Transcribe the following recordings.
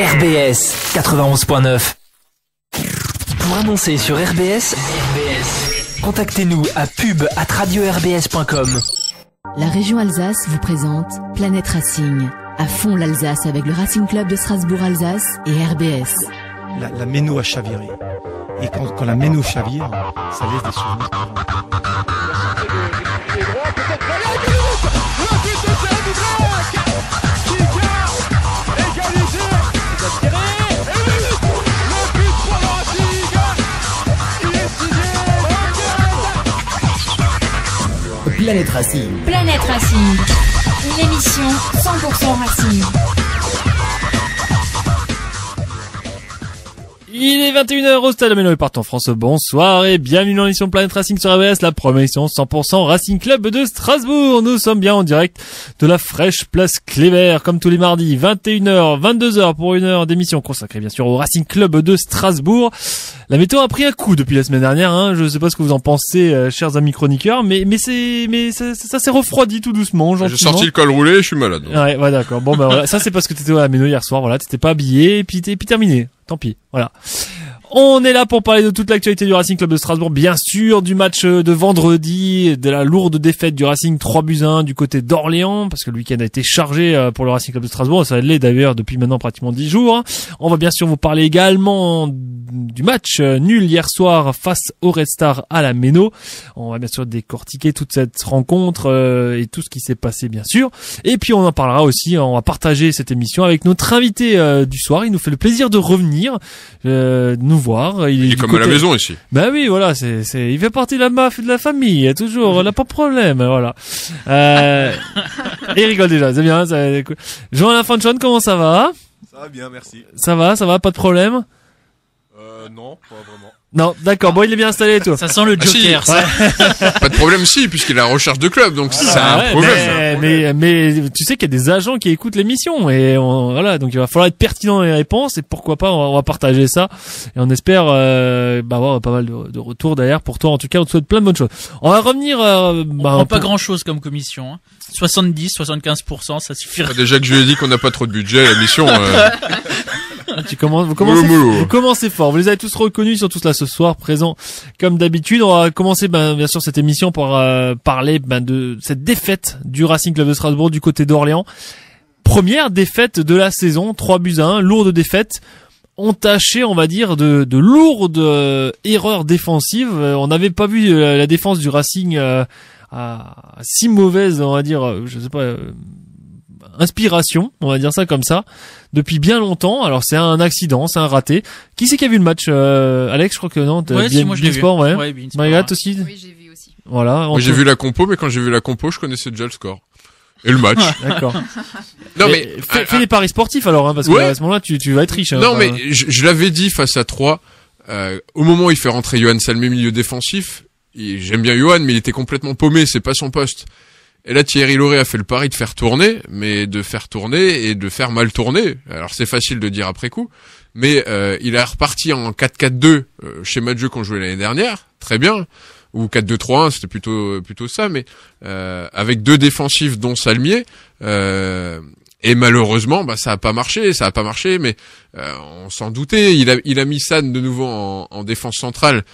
RBS 91.9 Pour annoncer sur RBS, contactez-nous à pub rbscom La région Alsace vous présente Planète Racing. À fond l'Alsace avec le Racing Club de Strasbourg-Alsace et RBS. La, la méno a chaviré. Et quand, la méno chavire, ça laisse des souvenirs. Planète Racine Planète Racine Une émission 100% racine Il est 21h au stade Amélo et partant France. Bonsoir et bienvenue dans l'émission Planet Racing sur ABS, la première émission 100% Racing Club de Strasbourg. Nous sommes bien en direct de la fraîche place Clébert, comme tous les mardis, 21h, 22h pour une heure d'émission consacrée bien sûr au Racing Club de Strasbourg. La météo a pris un coup depuis la semaine dernière. Hein. Je ne sais pas ce que vous en pensez, euh, chers amis chroniqueurs, mais mais c'est mais ça, ça, s'est refroidi tout doucement. J'ai sorti le col roulé, je suis malade. Donc. Ouais, ouais d'accord. Bon, bah, voilà. ça c'est parce que t'étais à la méno hier soir. Voilà, t'étais pas habillé, et puis t'es puis terminé. Tant pis. Voilà. On est là pour parler de toute l'actualité du Racing Club de Strasbourg, bien sûr, du match euh, de vendredi, de la lourde défaite du Racing 3 buts 1 du côté d'Orléans, parce que le week-end a été chargé euh, pour le Racing Club de Strasbourg, ça l'est d'ailleurs depuis maintenant pratiquement 10 jours. Hein. On va bien sûr vous parler également du match euh, nul hier soir face au Red Star à la Meno, On va bien sûr décortiquer toute cette rencontre et tout ce qui s'est passé bien sûr. Et puis on en parlera aussi, hein. on va partager cette émission avec notre invité du soir, il nous fait le plaisir de revenir. Nous euh, il, est comme à la maison ici. Ben oui, voilà, c'est, c'est, il fait partie de la maf de la famille, toujours, n'a euh, pas de problème, voilà. Euh, il rigole déjà, c'est bien, c'est Jean-Alain Fanchon, comment ça va? Ça va bien, merci. Ça va, ça va, pas de problème? Euh, non, pas vraiment. Non, d'accord. Bon, il est bien installé et tout. Ça sent le ah, Joker. ça. Pas de problème, si, puisqu'il a recherche de club, donc c'est ah, un, problème, mais, Mais, tu sais qu'il y a des agents qui écoutent l'émission et on, voilà, donc il va falloir être pertinent dans les réponses et pourquoi pas, on va, partager ça et on espère euh, bah, avoir pas mal de, retours derrière. Pour toi, en tout cas, on te souhaite plein de bonnes choses. On va revenir. Euh, bah, on prend pas grand chose comme commission. 70, hein. 75 ça suffira Déjà que je lui ai dit qu'on n'a pas trop de budget à l'émission. Euh... vous commencez, fort. Vous les avez tous reconnus, sur tout cela ce soir, présents comme d'habitude. On va commencer, ben, bien sûr, cette émission pour euh, parler ben, de cette défaite du Racing Club de Strasbourg du côté d'Orléans. Première défaite de la saison, 3 buts à 1, lourde défaite entachée on va dire, de, de lourdes euh, erreurs défensives. Euh, on n'avait pas vu la défense du Racing si mauvaise, on va dire, je sais pas, inspiration, on va dire ça comme ça, depuis bien longtemps. Alors c'est un accident, c'est un raté. Qui c'est qui a vu le match euh, Alex, je crois que non, ouais, moi je Sport, vu. ouais. aussi. Oui, j'ai vu aussi. Voilà. j'ai vu la compo, mais quand j'ai vu la compo, je connaissais déjà le score. Et le match. D'accord. non mais, fais, ah, ah. des paris sportifs alors, hein, parce qu'à que ce moment-là, tu, vas être riche. Hein, non mais je, l'avais dit face à 3 euh, au moment où il fait rentrer Johan Salmé milieu défensif, j'aime bien Johan, mais il était complètement paumé, c'est pas son poste. Et là, Thierry Loret a fait le pari de faire tourner, mais de faire tourner et de faire mal tourner. Alors c'est facile de dire après coup, mais euh, il est reparti en 4-4-2, euh, schéma de qu'on jouait l'année dernière, très bien, ou 4-2-3-1, c'était plutôt plutôt ça, mais euh, avec deux défensifs dont Salmier. Euh, et malheureusement, bah, ça a pas marché, ça a pas marché, mais euh, on s'en doutait. Il a, il a mis San de nouveau en, en défense centrale.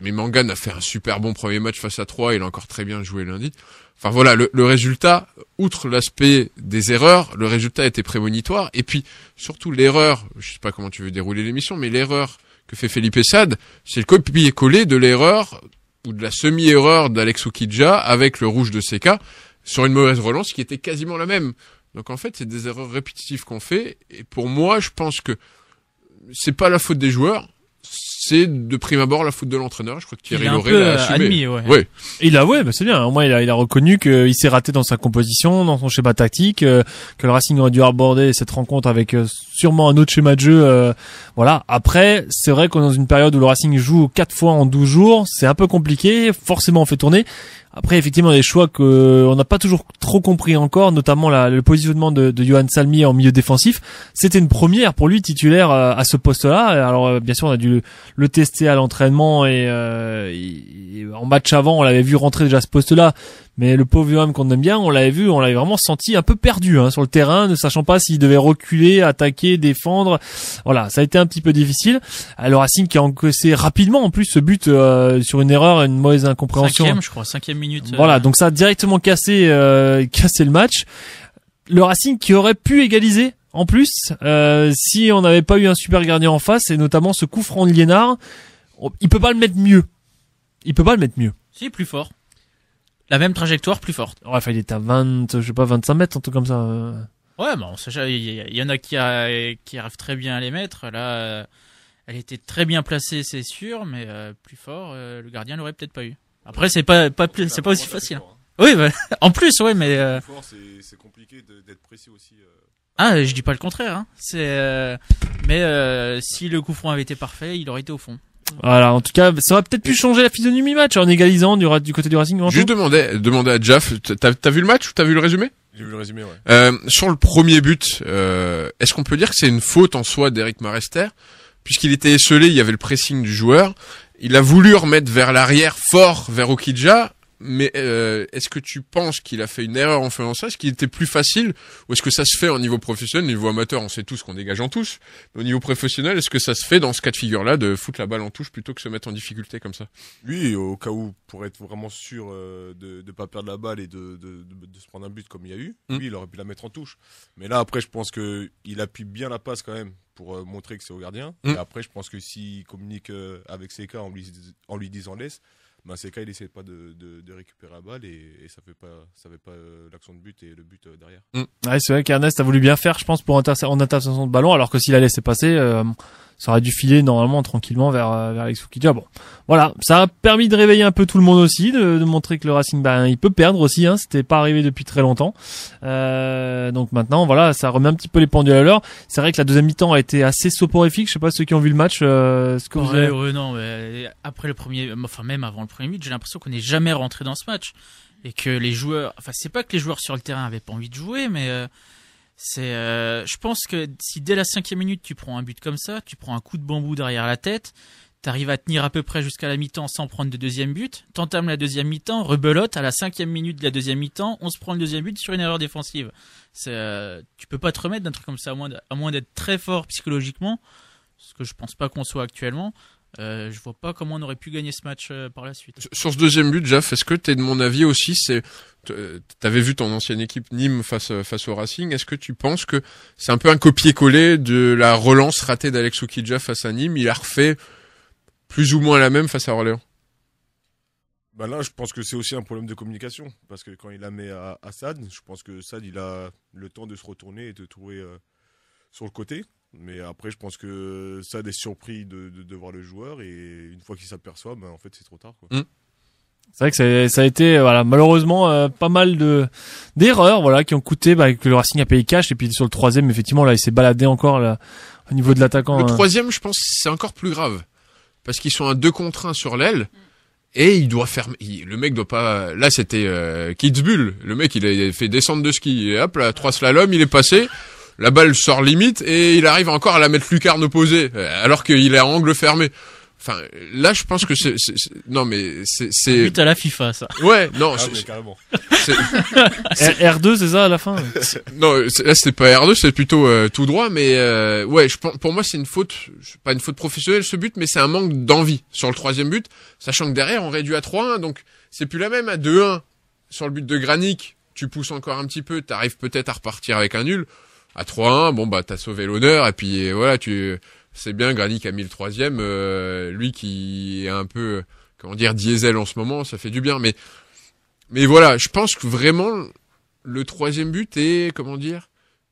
mais Mangan a fait un super bon premier match face à 3, il a encore très bien joué lundi. Enfin voilà, le, résultat, outre l'aspect des erreurs, le résultat était prémonitoire. Et puis surtout l'erreur, je sais pas comment tu veux dérouler l'émission, mais l'erreur que fait Felipe Sad, c'est le copier-coller de l'erreur ou de la semi-erreur d'Alex Okidja avec le rouge de Seka sur une mauvaise relance qui était quasiment la même. Donc en fait, c'est des erreurs répétitives qu'on fait. Et pour moi, je pense que c'est pas la faute des joueurs, c'est de prime abord la faute de l'entraîneur. Je crois que Thierry l'aurait assumé. Il a, ouais, bah c'est bien. Au moins, il a, il a reconnu qu'il s'est raté dans sa composition, dans son schéma tactique, euh, que le Racing aurait dû aborder cette rencontre avec euh, sûrement un autre schéma de jeu. Euh, voilà. Après, c'est vrai qu'on est dans une période où le Racing joue quatre fois en 12 jours. C'est un peu compliqué. Forcément, on fait tourner. Après, effectivement, des choix que on n'a pas toujours trop compris encore, notamment le positionnement de, Johan Salmi en milieu défensif. C'était une première pour lui titulaire euh, à ce poste-là. Alors, euh, bien sûr, on a dû le tester à l'entraînement et, euh, en match avant, on l'avait vu rentrer déjà à ce poste-là, mais le pauvre Johan, qu'on aime bien, on l'avait vu, on l'avait vraiment senti un peu perdu hein, sur le terrain, ne sachant pas s'il devait reculer, attaquer, défendre. Voilà, ça a été un petit peu difficile. Alors Racing qui a encaissé rapidement en plus ce but euh, sur une erreur, et une mauvaise incompréhension. Cinquième, je crois, cinquième minute. Voilà, euh. donc ça a directement cassé, euh, le match. Le Racing qui aurait pu égaliser en plus euh, si on n'avait pas eu un super gardien en face et notamment ce coup franc de Liénard, il peut pas le mettre mieux. Il peut pas le mettre mieux. Si, plus fort la même trajectoire plus forte. Ouais, enfin, il était à 20, je sais pas, 25 mètres, un truc comme ça. Euh. Ouais, mais il y, en a qui, qui arrivent très bien à les mettre. Là, euh, elle était très bien placée, c'est sûr, mais euh, plus fort, le gardien l'aurait peut-être pas eu. Après, c'est pas, pas, plus, c'est pas aussi facile. Oui, bah, en plus, oui, mais. C'est compliqué d'être précis aussi. Ah, je dis pas le contraire. Hein. C'est, mais si le coup franc avait été parfait, il aurait été au fond. Voilà, en tout cas, ça aurait peut-être pu changer la physionomie match en égalisant du, côté du Racing. Je demandais, demandais à Jaff, t'as as vu le match ou t'as vu le résumé J'ai vu le résumé, ouais. Euh, sur le premier but, euh, est-ce qu'on peut dire que c'est une faute en soi d'Eric Marester Puisqu'il était esselé, il y avait le pressing du joueur. Il a voulu remettre vers l'arrière fort vers Okidja mais euh, est-ce que tu penses qu'il a fait une erreur en faisant ça Est-ce qu'il était plus facile Ou est-ce que ça se fait au niveau professionnel Au niveau amateur, on sait tous qu'on dégage en touche. au niveau professionnel, est-ce que ça se fait dans ce cas de figure-là de foutre la balle en touche plutôt que se mettre en difficulté comme ça Oui, au cas où, pour être vraiment sûr euh, de ne pas perdre la balle et de, de, de, se prendre un but comme il y a eu, mm. oui, il aurait pu la mettre en touche. Mais là, après, je pense qu'il appuie bien la passe quand même pour euh, montrer que c'est au gardien. Mm. Et après, je pense que s'il communique avec ses en en lui disant laisse, bah, c'est qu'il essaie pas de, de, de, récupérer la balle et, et ça fait pas, ça fait pas euh, l'action de but et le but euh, derrière. Mm. Ouais, c'est vrai qu'Ernest a voulu bien faire, je pense, pour inter en interception de ballon, alors que s'il a laissé passer, euh, ça aurait dû filer normalement tranquillement vers vers Alex ah Bon, voilà, ça a permis de réveiller un peu tout le monde aussi, de, montrer que le Racing, ben, il peut perdre aussi. Hein, C'était pas arrivé depuis très longtemps. donc maintenant, voilà, ça remet un petit peu les pendules à l'heure. C'est vrai que la deuxième mi-temps a été assez soporifique. Je sais pas ceux qui ont vu le match. ce que ouais, non, mais après le premier, enfin même avant le premier j'ai l'impression qu'on n'est jamais rentré dans ce match et que les joueurs, enfin c'est pas que les joueurs sur le terrain avaient pas envie de jouer, mais euh, c'est, euh, je pense que si dès la cinquième minute tu prends un but comme ça, tu prends un coup de bambou derrière la tête, t'arrives à tenir à peu près jusqu'à la mi-temps sans prendre de deuxième but, t'entames la deuxième mi-temps, rebelote à la cinquième minute de la deuxième mi-temps, on se prend le deuxième but sur une erreur défensive. C'est, euh, tu peux pas te remettre d'un truc comme ça à moins, d'être très fort psychologiquement, ce que je pense pas qu'on soit actuellement. Euh, je vois pas comment on aurait pu gagner ce match euh, par la suite. Sur ce deuxième but, Jeff, est-ce que tu es de mon avis aussi c'est euh, T'avais vu ton ancienne équipe Nîmes face au Racing. Est-ce que tu penses que c'est un peu un copier-coller de la relance ratée d'Alex Oukidja face à Nîmes Il a refait plus ou moins la même face à Orléans. Bah là, je pense que c'est aussi un problème de communication parce que quand il la met à, Sad, je pense que Sad il a le temps de se retourner et de trouver sur le côté. Mais après, je pense que ça a des surprises de, de, de voir le joueur et une fois qu'il s'aperçoit, ben, en fait, c'est trop tard. Quoi. Mm. C'est vrai que ça a été euh, voilà malheureusement euh, pas mal de d'erreurs voilà qui ont coûté bah, que le Racing a payé cash et puis sur le troisième effectivement là il s'est baladé encore là, au niveau de l'attaquant. Le hein. troisième je pense c'est encore plus grave parce qu'ils sont à deux contre un sur l'aile et il doit faire le mec doit pas là c'était euh, Kitzbühel le mec il a fait descendre de ski et hop là trois slaloms il est passé la balle sort limite et il arrive encore à la mettre lucarne opposée, euh, alors qu'il est à angle fermé. Enfin, là, je pense que c'est, non, mais c'est, But à la FIFA, ça. Ouais, non. Ah, mais R2, c'est ça à la fin. non, là, c'est pas R2, c'est plutôt euh, tout droit, mais euh, ouais, je, pour moi, c'est une faute, pas une faute professionnelle ce but, mais c'est un manque d'envie sur le troisième but, sachant que derrière, on réduit à 3-1, donc c'est plus la même à 2-1 sur le but de Granic. Tu pousses encore un petit peu, t'arrives peut-être à repartir avec un nul à 3-1, bon bah t'as sauvé l'honneur et puis voilà, tu c'est bien Granic a mis le troisième, euh, lui qui est un peu comment dire diesel en ce moment, ça fait du bien. Mais mais voilà, je pense que vraiment le troisième but est comment dire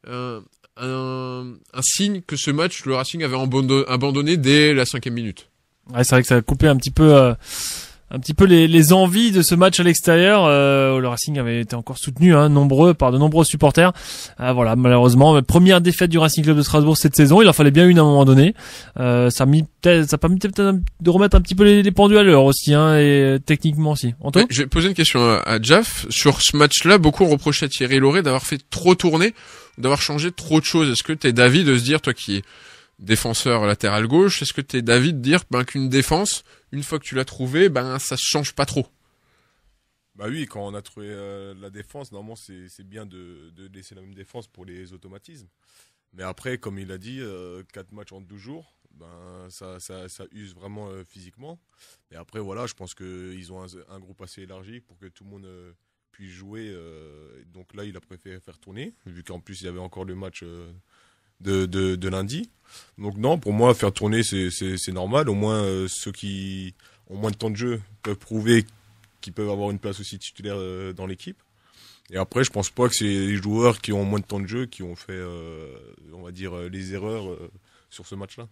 un, signe que ce match le Racing avait abandonné dès la cinquième minute. Ouais, c'est vrai que ça a coupé un petit peu. Euh, un petit peu les, les, envies de ce match à l'extérieur. Euh, le Racing avait été encore soutenu, hein, nombreux par de nombreux supporters. Ah, voilà, malheureusement, première défaite du Racing Club de Strasbourg cette saison. Il en fallait bien une à un moment donné. Euh, ça a mis peut-être de remettre un petit peu les, pendules à l'heure aussi, hein, et euh, techniquement aussi. Antoine, je vais poser une question à, Jaff sur ce match-là. Beaucoup reprochaient à Thierry Lauré d'avoir fait trop tourner, d'avoir changé trop de choses. Est-ce que es d'avis de se dire toi qui défenseur latéral gauche, est-ce que tu es d'avis de dire ben, qu'une défense, une fois que tu l'as trouvée, ben, ça change pas trop bah oui, quand on a trouvé euh, la défense, normalement c'est bien de, laisser la même défense pour les automatismes. Mais après, comme il a dit, euh, quatre 4 matchs en 12 jours, ben, ça, ça, ça use vraiment euh, physiquement. Et après, voilà, je pense qu'ils ont un, un, groupe assez élargi pour que tout le monde puisse jouer. donc là, il a préféré faire tourner, vu qu'en plus il y avait encore le match de, de, lundi. Donc non, pour moi, faire tourner, c'est normal. Au moins, euh, ceux qui ont moins de temps de jeu peuvent prouver qu'ils peuvent avoir une place aussi titulaire euh, dans l'équipe. Et après, je pense pas que c'est les joueurs qui ont moins de temps de jeu qui ont fait, euh, on va dire, les erreurs sur ce match-là.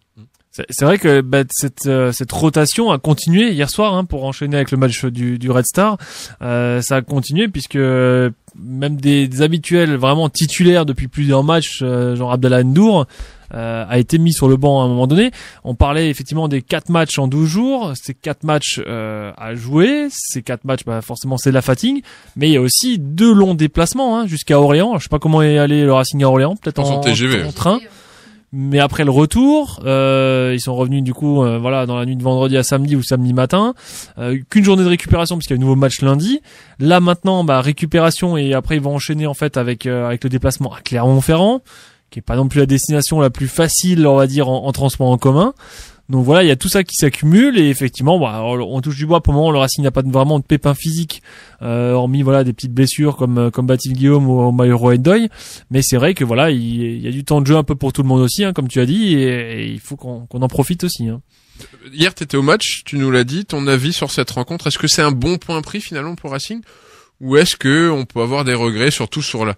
C'est vrai que bah, cette, euh, cette rotation a continué hier soir hein, pour enchaîner avec le match du, du Red Star. Euh, ça a continué puisque euh, même des, habituels vraiment titulaires depuis plusieurs matchs, euh, genre Abdallah Ndour, euh, a été mis sur le banc à un moment donné. On parlait effectivement des quatre matchs en 12 jours. Ces quatre matchs euh, à jouer, ces quatre matchs, bah, forcément, c'est de la fatigue. Mais il y a aussi deux longs déplacements hein, jusqu'à Orléans. Je sais pas comment est allé le Racing à Orléans, peut-être en, en, en train. Mais après le retour, euh, ils sont revenus du coup, euh, voilà, dans la nuit de vendredi à samedi ou samedi matin, euh, qu'une journée de récupération puisqu'il y a un nouveau match lundi. Là maintenant, bah récupération et après ils vont enchaîner en fait avec avec le déplacement à Clermont-Ferrand, qui est pas non plus la destination la plus facile, on va dire, en transport en commun. Donc voilà, il y a tout ça qui s'accumule et effectivement, bah, on, touche du bois pour le moment. Le Racing n'a pas vraiment de pépins physiques, euh, hormis voilà des petites blessures comme euh, comme Baptiste Guillaume ou, ou Mauro Mais c'est vrai que voilà, il, y a du temps de jeu un peu pour tout le monde aussi, hein, comme tu as dit, et, il faut qu'on en profite aussi. Hein. Hier, tu étais au match, tu nous l'as dit. Ton avis sur cette rencontre, est-ce que c'est un bon point pris finalement pour Racing, ou est-ce que on peut avoir des regrets, surtout sur la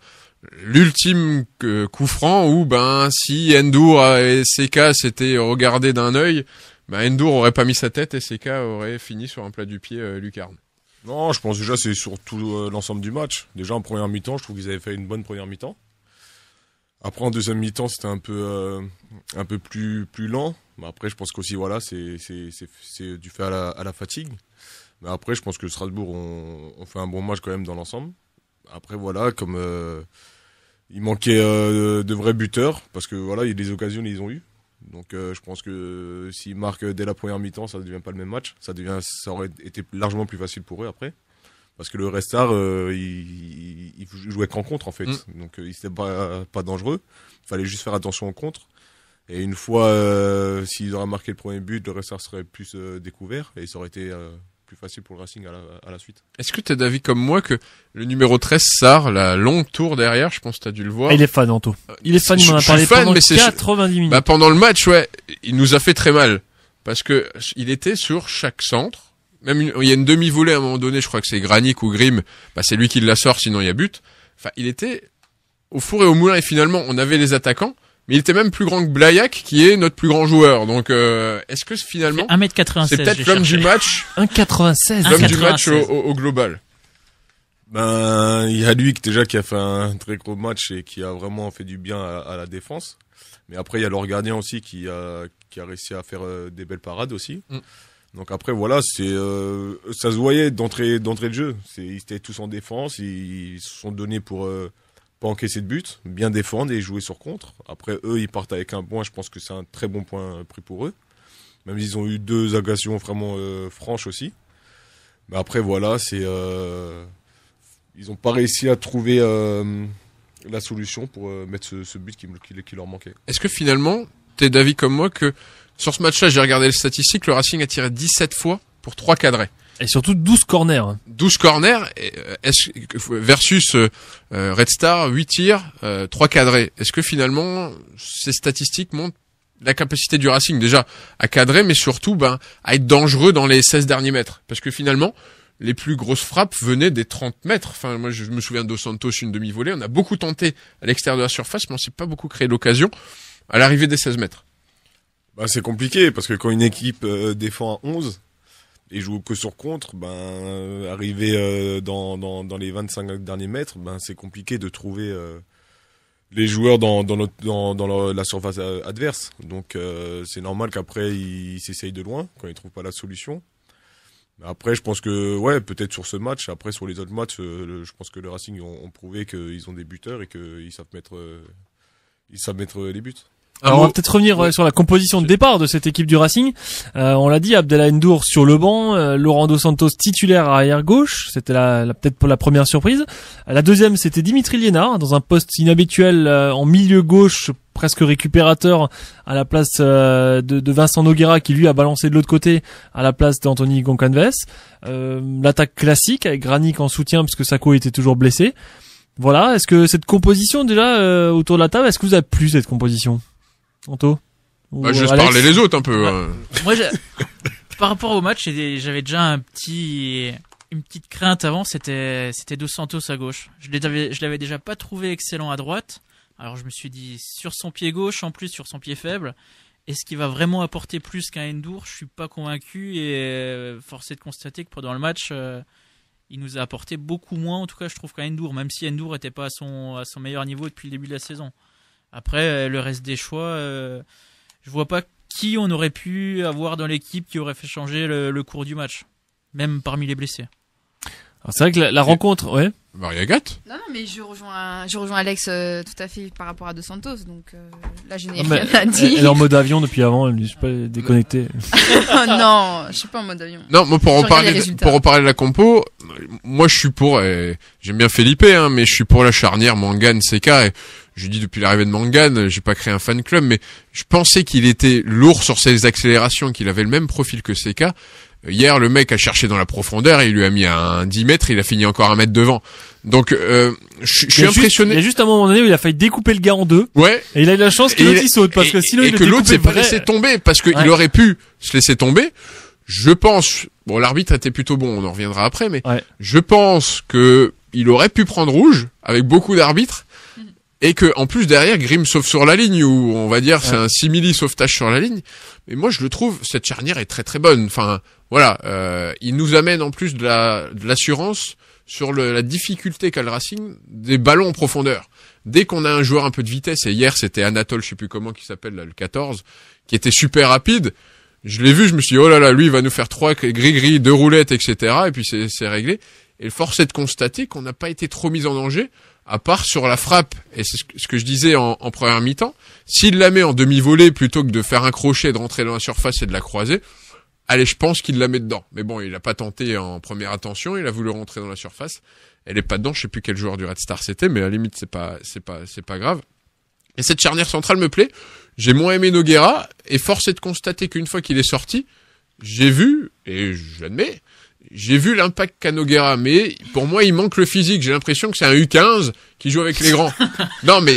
l'ultime euh, coup franc où ben si Endur et Seka s'étaient regardés d'un œil, ben Endur aurait pas mis sa tête et Seka aurait fini sur un plat du pied euh, lucarne. Non, je pense déjà c'est surtout tout euh, l'ensemble du match. Déjà en première mi-temps, je trouve qu'ils avaient fait une bonne première mi-temps. Après en deuxième mi-temps, c'était un peu un peu plus plus lent. Mais après, je pense qu'aussi voilà, c'est c'est du fait à la, fatigue. Mais après, je pense que Strasbourg ont on fait un bon match quand même dans l'ensemble. Après voilà, comme il manquait euh, de vrais buteurs parce que voilà, des occasions ils ont eu. Donc euh, je pense que euh, s'ils marquent dès la première mi-temps, ça ne devient pas le même match. Ça devient, ça aurait été largement plus facile pour eux après. Parce que le Restart, il, il, jouait qu'en contre en fait. Mm. Donc il n'était pas, pas dangereux. Il fallait juste faire attention en contre. Et une fois, s'ils auraient marqué le premier but, le Restart serait plus découvert et ça aurait été plus facile pour le Racing à la, suite. Est-ce que tu as d'avis comme moi que le numéro 13, Sar, la longue tour derrière, je pense que tu as dû le voir. il est fan, Anto. Il est euh, fan, il m'en a parlé pendant 90 bah, minutes. Bah, pendant le match, ouais, il nous a fait très mal. Parce que il était sur chaque centre. Même il y a une demi-volée à un moment donné, je crois que c'est Granic ou Grimm. Bah, c'est lui qui la sort, sinon il y a but. Enfin, il était au four et au moulin et finalement, on avait les attaquants mais il était même plus grand que Blayak, qui est notre plus grand joueur. Donc, euh, est-ce que finalement, c'est peut-être l'homme du match, 1,96, l'homme du match au, global. Ben, il y a lui déjà qui a fait un très gros match et qui a vraiment fait du bien à, la défense. Mais après, il y a leur gardien aussi qui a, qui a réussi à faire euh, des belles parades aussi. Mm. Donc après, voilà, c'est euh, ça se voyait d'entrée d'entrée de jeu. C'est, ils étaient tous en défense, ils, se sont donnés pour euh, pas encaisser de but, bien défendre et jouer sur contre. Après, eux, ils partent avec un point. Je pense que c'est un très bon point euh, pris pour eux. Même s'ils ont eu deux agressions vraiment euh, franches aussi. Mais après, voilà, c'est. Euh, ils n'ont pas réussi à trouver la solution pour mettre ce, but qui, qui, leur manquait. Est-ce que finalement, tu es d'avis comme moi que sur ce match-là, j'ai regardé les statistiques, le Racing a tiré 17 fois pour trois cadrés. Et surtout 12 corners. 12 corners euh, versus euh, euh, Red Star 8 tirs, 3 cadrés. Est-ce que finalement ces statistiques montrent la capacité du Racing déjà à cadrer mais surtout ben à être dangereux dans les 16 derniers mètres parce que finalement les plus grosses frappes venaient des 30 mètres. Enfin, moi, je me souviens de Santos, une demi-volée. On a beaucoup tenté à l'extérieur de la surface, mais on s'est pas beaucoup créé l'occasion à l'arrivée des 16 mètres. Bah, c'est compliqué, parce que quand une équipe défend à 11, et joue que sur contre, ben euh, arriver euh, dans, dans, dans, les 25 derniers mètres, ben c'est compliqué de trouver euh, les joueurs dans, dans, dans, dans la surface adverse. Donc c'est normal qu'après ils s'essayent de loin quand ils trouvent pas la solution. après je pense que ouais peut-être sur ce match, après sur les autres matchs, je pense que le Racing ont, ont prouvé qu'ils ont des buteurs et qu'ils savent mettre ils savent mettre les buts. Ah on va peut-être revenir sur la composition de départ de cette équipe du Racing. Euh, on l'a dit, abdelain sur le banc, euh, Laurent Dos Santos titulaire arrière gauche, c'était la, peut-être la première surprise. La deuxième, c'était Dimitri Liénard dans un poste inhabituel euh, en milieu gauche presque récupérateur à la place de, Vincent Noguera qui lui a balancé de l'autre côté à la place d'Anthony Euh, L'attaque classique avec Granic en soutien puisque Sako était toujours blessé. Voilà, est-ce que cette composition déjà autour de la table, est-ce que vous a plu cette composition Santos. vais Je parler les autres un peu. Hein. Moi, par rapport au match, j'avais déjà un petit une petite crainte avant, c'était c'était Dos Santos à gauche. Je l'avais l'avais déjà pas trouvé excellent à droite. Alors je me suis dit sur son pied gauche en plus sur son pied faible, est-ce qu'il va vraiment apporter plus qu'un Endur Je suis pas convaincu et euh, forcé de constater que pendant le match euh, il nous a apporté beaucoup moins en tout cas je trouve qu'un Endur même si Endur était pas à son à son meilleur niveau depuis le début de la saison. Après, euh, le reste des choix, euh, je vois pas qui on aurait pu avoir dans l'équipe qui aurait fait changer le, cours du match, même parmi les blessés. C'est vrai que la, rencontre, ouais. Maria Agathe Non, non, mais je rejoins, je rejoins Alex euh, tout à fait par rapport à Dos Santos, donc là je n'ai rien à Elle est en mode avion depuis avant, elle je suis pas déconnecté. non, je suis pas en mode avion. Non, pour en parler, pour reparler de la compo, moi je suis pour, j'aime bien Felipe, hein, mais je suis pour la charnière Mangan, CK. Et je dis depuis l'arrivée de Mangan, j'ai pas créé un fan club, mais je pensais qu'il était lourd sur ses accélérations, qu'il avait le même profil que Seka. Hier, le mec a cherché dans la profondeur et il lui a mis un 10 mètres, il a fini encore un mètre devant. Donc, euh, je, suis impressionné. il y a juste un moment donné où il a failli découper le gars en deux. Ouais. Et il a eu la chance que l'autre il saute parce et, que sinon il que l'autre s'est laissé tomber parce qu'il aurait pu se laisser tomber. Je pense, bon, l'arbitre était plutôt bon, on en reviendra après, mais je pense que il aurait pu prendre rouge avec beaucoup d'arbitres et que en plus derrière Grimm sauve sur la ligne ou on va dire c'est un simili sauvetage sur la ligne mais moi je le trouve cette charnière est très très bonne enfin voilà euh, il nous amène en plus de la l'assurance sur la difficulté qu'a le Racing des ballons en profondeur dès qu'on a un joueur un peu de vitesse et hier c'était Anatole je sais plus comment qui s'appelle le 14 qui était super rapide je l'ai vu je me suis dit, oh là là lui il va nous faire trois gris gris deux roulettes etc et puis c'est réglé et force est de constater qu'on n'a pas été trop mis en danger à part sur la frappe. Et c'est ce que je disais en, première mi-temps. S'il la met en demi-volée plutôt que de faire un crochet, de rentrer dans la surface et de la croiser, allez, je pense qu'il la met dedans. Mais bon, il n'a pas tenté en première attention, il a voulu rentrer dans la surface. Elle est pas dedans, je sais plus quel joueur du Red Star c'était, mais à la limite, c'est pas, c'est pas, c'est pas grave. Et cette charnière centrale me plaît. J'ai moins aimé Noguera, et force est de constater qu'une fois qu'il est sorti, j'ai vu, et j'admets, j'ai vu l'impact qu'a mais pour moi, il manque le physique. J'ai l'impression que c'est un U15 qui joue avec les grands. non, mais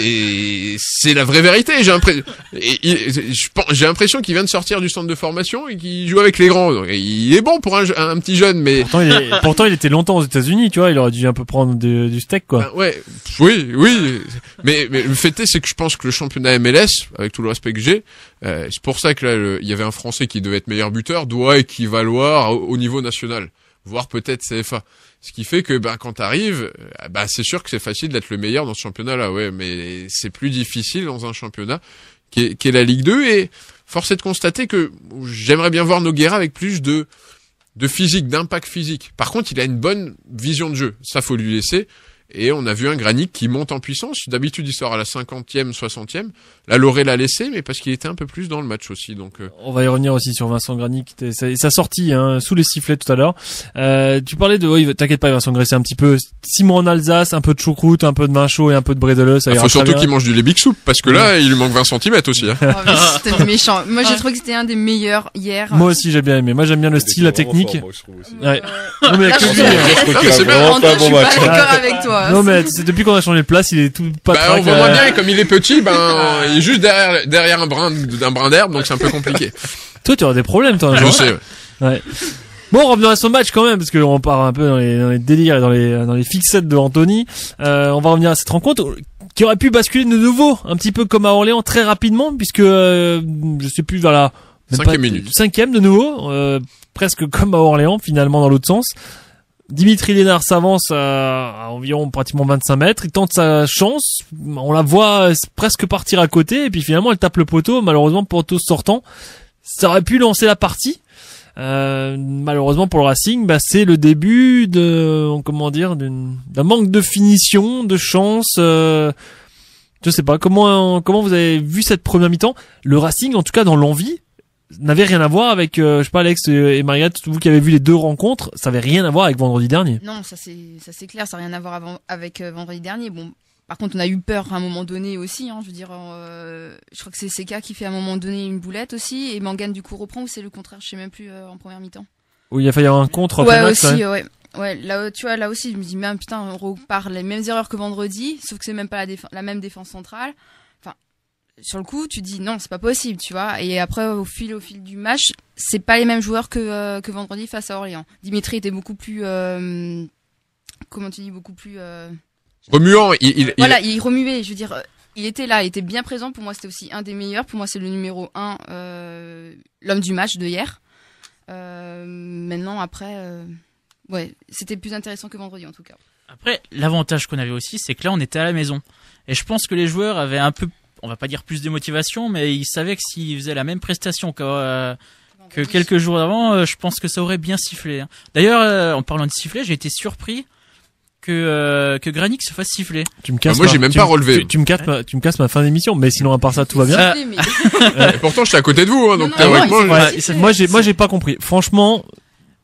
c'est la vraie vérité. J'ai l'impression, j'ai l'impression qu'il vient de sortir du centre de formation et qu'il joue avec les grands. il est bon pour un, petit jeune, mais pourtant il, était longtemps aux États-Unis, tu vois. Il aurait dû un peu prendre du steak, quoi. Ben ouais, oui, oui. Mais, le fait est, c'est que je pense que le championnat MLS, avec tout le respect que j'ai, euh, c'est pour ça que il y avait un Français qui devait être meilleur buteur, doit équivaloir au niveau national voire peut-être CFA. Ce qui fait que ben quand tu arrives, euh, bah, c'est sûr que c'est facile d'être le meilleur dans ce championnat-là, ouais, mais c'est plus difficile dans un championnat qui est, la Ligue 2. Et force est de constater que j'aimerais bien voir Noguera avec plus de, de physique, d'impact physique. Par contre, il a une bonne vision de jeu, ça faut lui laisser. Et on a vu un granic qui monte en puissance. D'habitude, il sort à la 50e, 60e. l'a laissé, mais parce qu'il était un peu plus dans le match aussi. Donc, euh. On va y revenir aussi sur Vincent Granic. Sa sortie hein, sous les sifflets tout à l'heure. Euh, tu parlais de... Oui, t'inquiète pas, Vincent graisser un petit peu. Simon en Alsace, un peu de choucroute, un peu de macho et un peu de brédeleux. Ah, il faut surtout qu'il mange du lait Big Soup, parce que là, il lui manque 20 cm aussi. Hein. Oh, c'était méchant. Moi, j'ai trouvé que c'était un des meilleurs hier. Moi aussi, j'ai bien aimé. Moi, j'aime bien le style, la technique. je trouve aussi. Ouais. Euh, je suis hein. d'accord avec toi. Euh, non mais c'est depuis qu'on a changé de place, il est tout pas. Bah, on voit moins bien, et comme il est petit, ben ah. il est juste derrière derrière un brin d'un brin d'herbe, donc c'est un peu compliqué. Toi, tu aurais des problèmes, toi. Je sais. Ouais. Bon, revenons à son match quand même, parce qu'on part un peu dans les, dans les délires et dans les, dans les fixettes de Anthony. Euh, on va revenir à cette rencontre qui aurait pu basculer de nouveau, un petit peu comme à Orléans, très rapidement, puisque euh, je sais plus vers la cinquième minute, cinquième de nouveau, euh, presque comme à Orléans finalement dans l'autre sens. Dimitri Lénard s'avance euh, à, environ pratiquement 25 mètres, il tente sa chance, on la voit euh, presque partir à côté, et puis finalement elle tape le poteau, malheureusement poteau sortant, ça aurait pu lancer la partie. Euh, malheureusement pour le Racing, bah, c'est le début de comment dire d'un manque de finition, de chance. Euh, je sais pas comment comment vous avez vu cette première mi-temps. Le Racing, en tout cas dans l'envie, n'avait rien à voir avec, euh, je sais pas, Alex et Mariette, vous qui avez vu les deux rencontres, ça avait rien à voir avec vendredi dernier. Non, ça c'est, ça c'est clair, ça n'a rien à voir avec euh, vendredi dernier. Bon, par contre, on a eu peur à un moment donné aussi. Hein, je veux dire, euh, je crois que c'est Seka qui fait à un moment donné une boulette aussi, et Mangan du coup reprend ou c'est le contraire, je sais même plus en première mi-temps. Oui, il a fallu avoir un contre. Ouais, aussi, ouais. là, tu là aussi, je me dis, mais putain, on repart les mêmes erreurs que vendredi, sauf que c'est même pas la, la même défense centrale sur le coup, tu dis non, c'est pas possible, tu vois. Et après, au fil, au fil du match, c'est pas les mêmes joueurs que, euh, vendredi face à Orléans. Dimitri était beaucoup plus, euh, comment tu dis, beaucoup plus euh, remuant. Il, voilà, il... remuait. Je veux dire, il était là, il était bien présent. Pour moi, c'était aussi un des meilleurs. Pour moi, c'est le numéro un, l'homme du match de hier. maintenant, après, ouais, c'était plus intéressant que vendredi en tout cas. Après, l'avantage qu'on avait aussi, c'est que là, on était à la maison. Et je pense que les joueurs avaient un peu on va pas dire plus de motivation, mais il savait que s'il faisait la même prestation que, euh, que quelques jours avant, euh, je pense que ça aurait bien sifflé. Hein. D'ailleurs, euh, en parlant de siffler, j'ai été surpris que que Granic se fasse siffler. Tu me casses. moi, j'ai même pas relevé. Tu, me casses, ma, tu me casses ma fin d'émission. Mais sinon, à part ça, tout va bien. Pourtant, pourtant, suis à côté de vous, hein, donc moi, j'ai moi, j'ai pas compris. Franchement,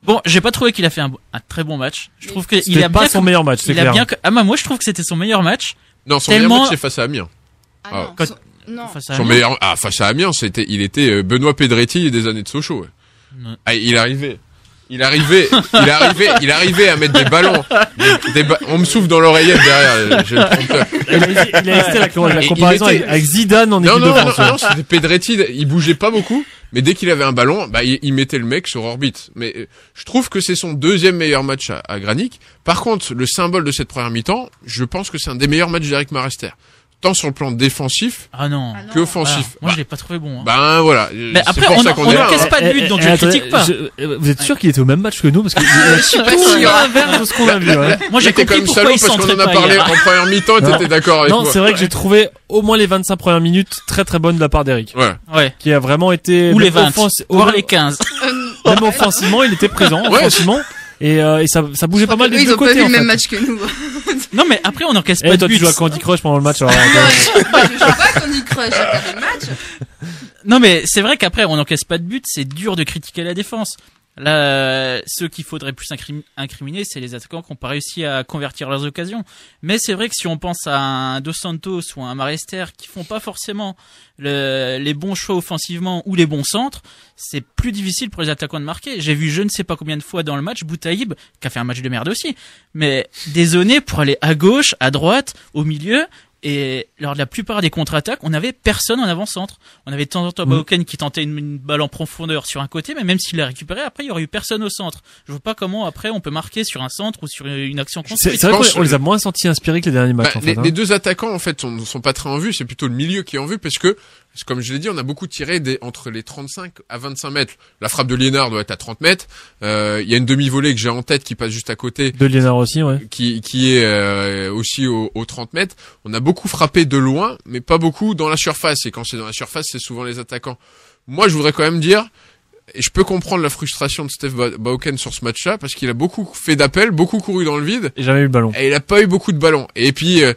Bon, j'ai pas trouvé qu'il a fait un, un, très bon match. Je trouve qu'il a pas son meilleur match. c'est clair. ah bah, moi je trouve que c'était son meilleur match. Non, son meilleur match c'est face à Amir. Ah, Face à Amiens, c'était, il était euh, Benoît Pedretti des années de Sochaux. Ah, il arrivait. Il arrivait, il arrivait, il arrivait à mettre des ballons. on me souffle dans l'oreillette derrière. Euh, je, il la, comparaison avec Zidane en équipe non, Pedretti. Il bougeait pas beaucoup, mais dès qu'il avait un ballon, bah, il, mettait le mec sur orbite. Mais euh, je trouve que c'est son deuxième meilleur match à, à Granic. Par contre, le symbole de cette première mi-temps, je pense que c'est un des meilleurs matchs d'Eric Marester tant sur le plan défensif ah non. Ah que offensif. Moi, je bah, l'ai pas trouvé bon. Hein. Ben voilà. Mais après, pour on, ça on, ne pas de eh, but, donc je ne critique pas. Euh, vous êtes sûr qu'il était au même match que nous parce que je de ce qu'on a vu. Bah, hein. Moi, j'ai compris pourquoi il parce qu'on en a parlé en première mi-temps. et T'étais d'accord avec moi. Non, c'est vrai que j'ai trouvé au moins les 25 premières minutes très très bonnes de la part d'Eric. Ouais. Qui a vraiment été ou les 20, voire les 15. Euh, même offensivement, il était présent. Offensivement. Et, euh, et, ça, ça bougeait pas mal des deux côtés. Ils ont pas vu le même match que nous. Non, mais après, on encaisse eh, pas Et de toi, tu vois joues à Candy Crush pendant le match, alors. je pas Crush, le match. Non, mais c'est vrai qu'après, on encaisse pas de but, c'est dur de critiquer la défense. Là, ceux qu'il faudrait plus incriminer, c'est les attaquants qui n'ont pas réussi à convertir leurs occasions. Mais c'est vrai que si on pense à un Dos Santos ou à un Marester qui font pas forcément les bons choix offensivement ou les bons centres, c'est plus difficile pour les attaquants de marquer. J'ai vu je ne sais pas combien de fois dans le match Boutaïb, qui a fait un match de merde aussi, mais désonné pour aller à gauche, à droite, au milieu, et lors de la plupart des contre-attaques, on n'avait personne en avant-centre. On avait de temps en temps mm. qui tentait une, balle en profondeur sur un côté, mais même s'il la récupéré après il n'y aurait eu personne au centre. Je ne vois pas comment après on peut marquer sur un centre ou sur une action construite. C'est vrai qu'on les a moins sentis inspirés que les derniers matchs. Bah, hein. les, deux attaquants en fait ne sont pas très en vue. C'est plutôt le milieu qui est en vue parce que comme je l'ai dit, on a beaucoup tiré des, entre les 35 à 25 mètres. La frappe de Lienard doit être à 30 mètres. Euh, il y a une demi-volée que j'ai en tête qui passe juste à côté. De Lienard aussi, ouais. Qui, qui est euh, aussi aux au 30 mètres. On a beaucoup frappé de loin, mais pas beaucoup dans la surface. Et quand c'est dans la surface, c'est souvent les attaquants. Moi, je voudrais quand même dire, et je peux comprendre la frustration de Steph Bauken sur ce match-là parce qu'il a beaucoup fait d'appels, beaucoup couru dans le vide. Et jamais eu le ballon. Et il a pas eu beaucoup de ballons. Et puis, euh,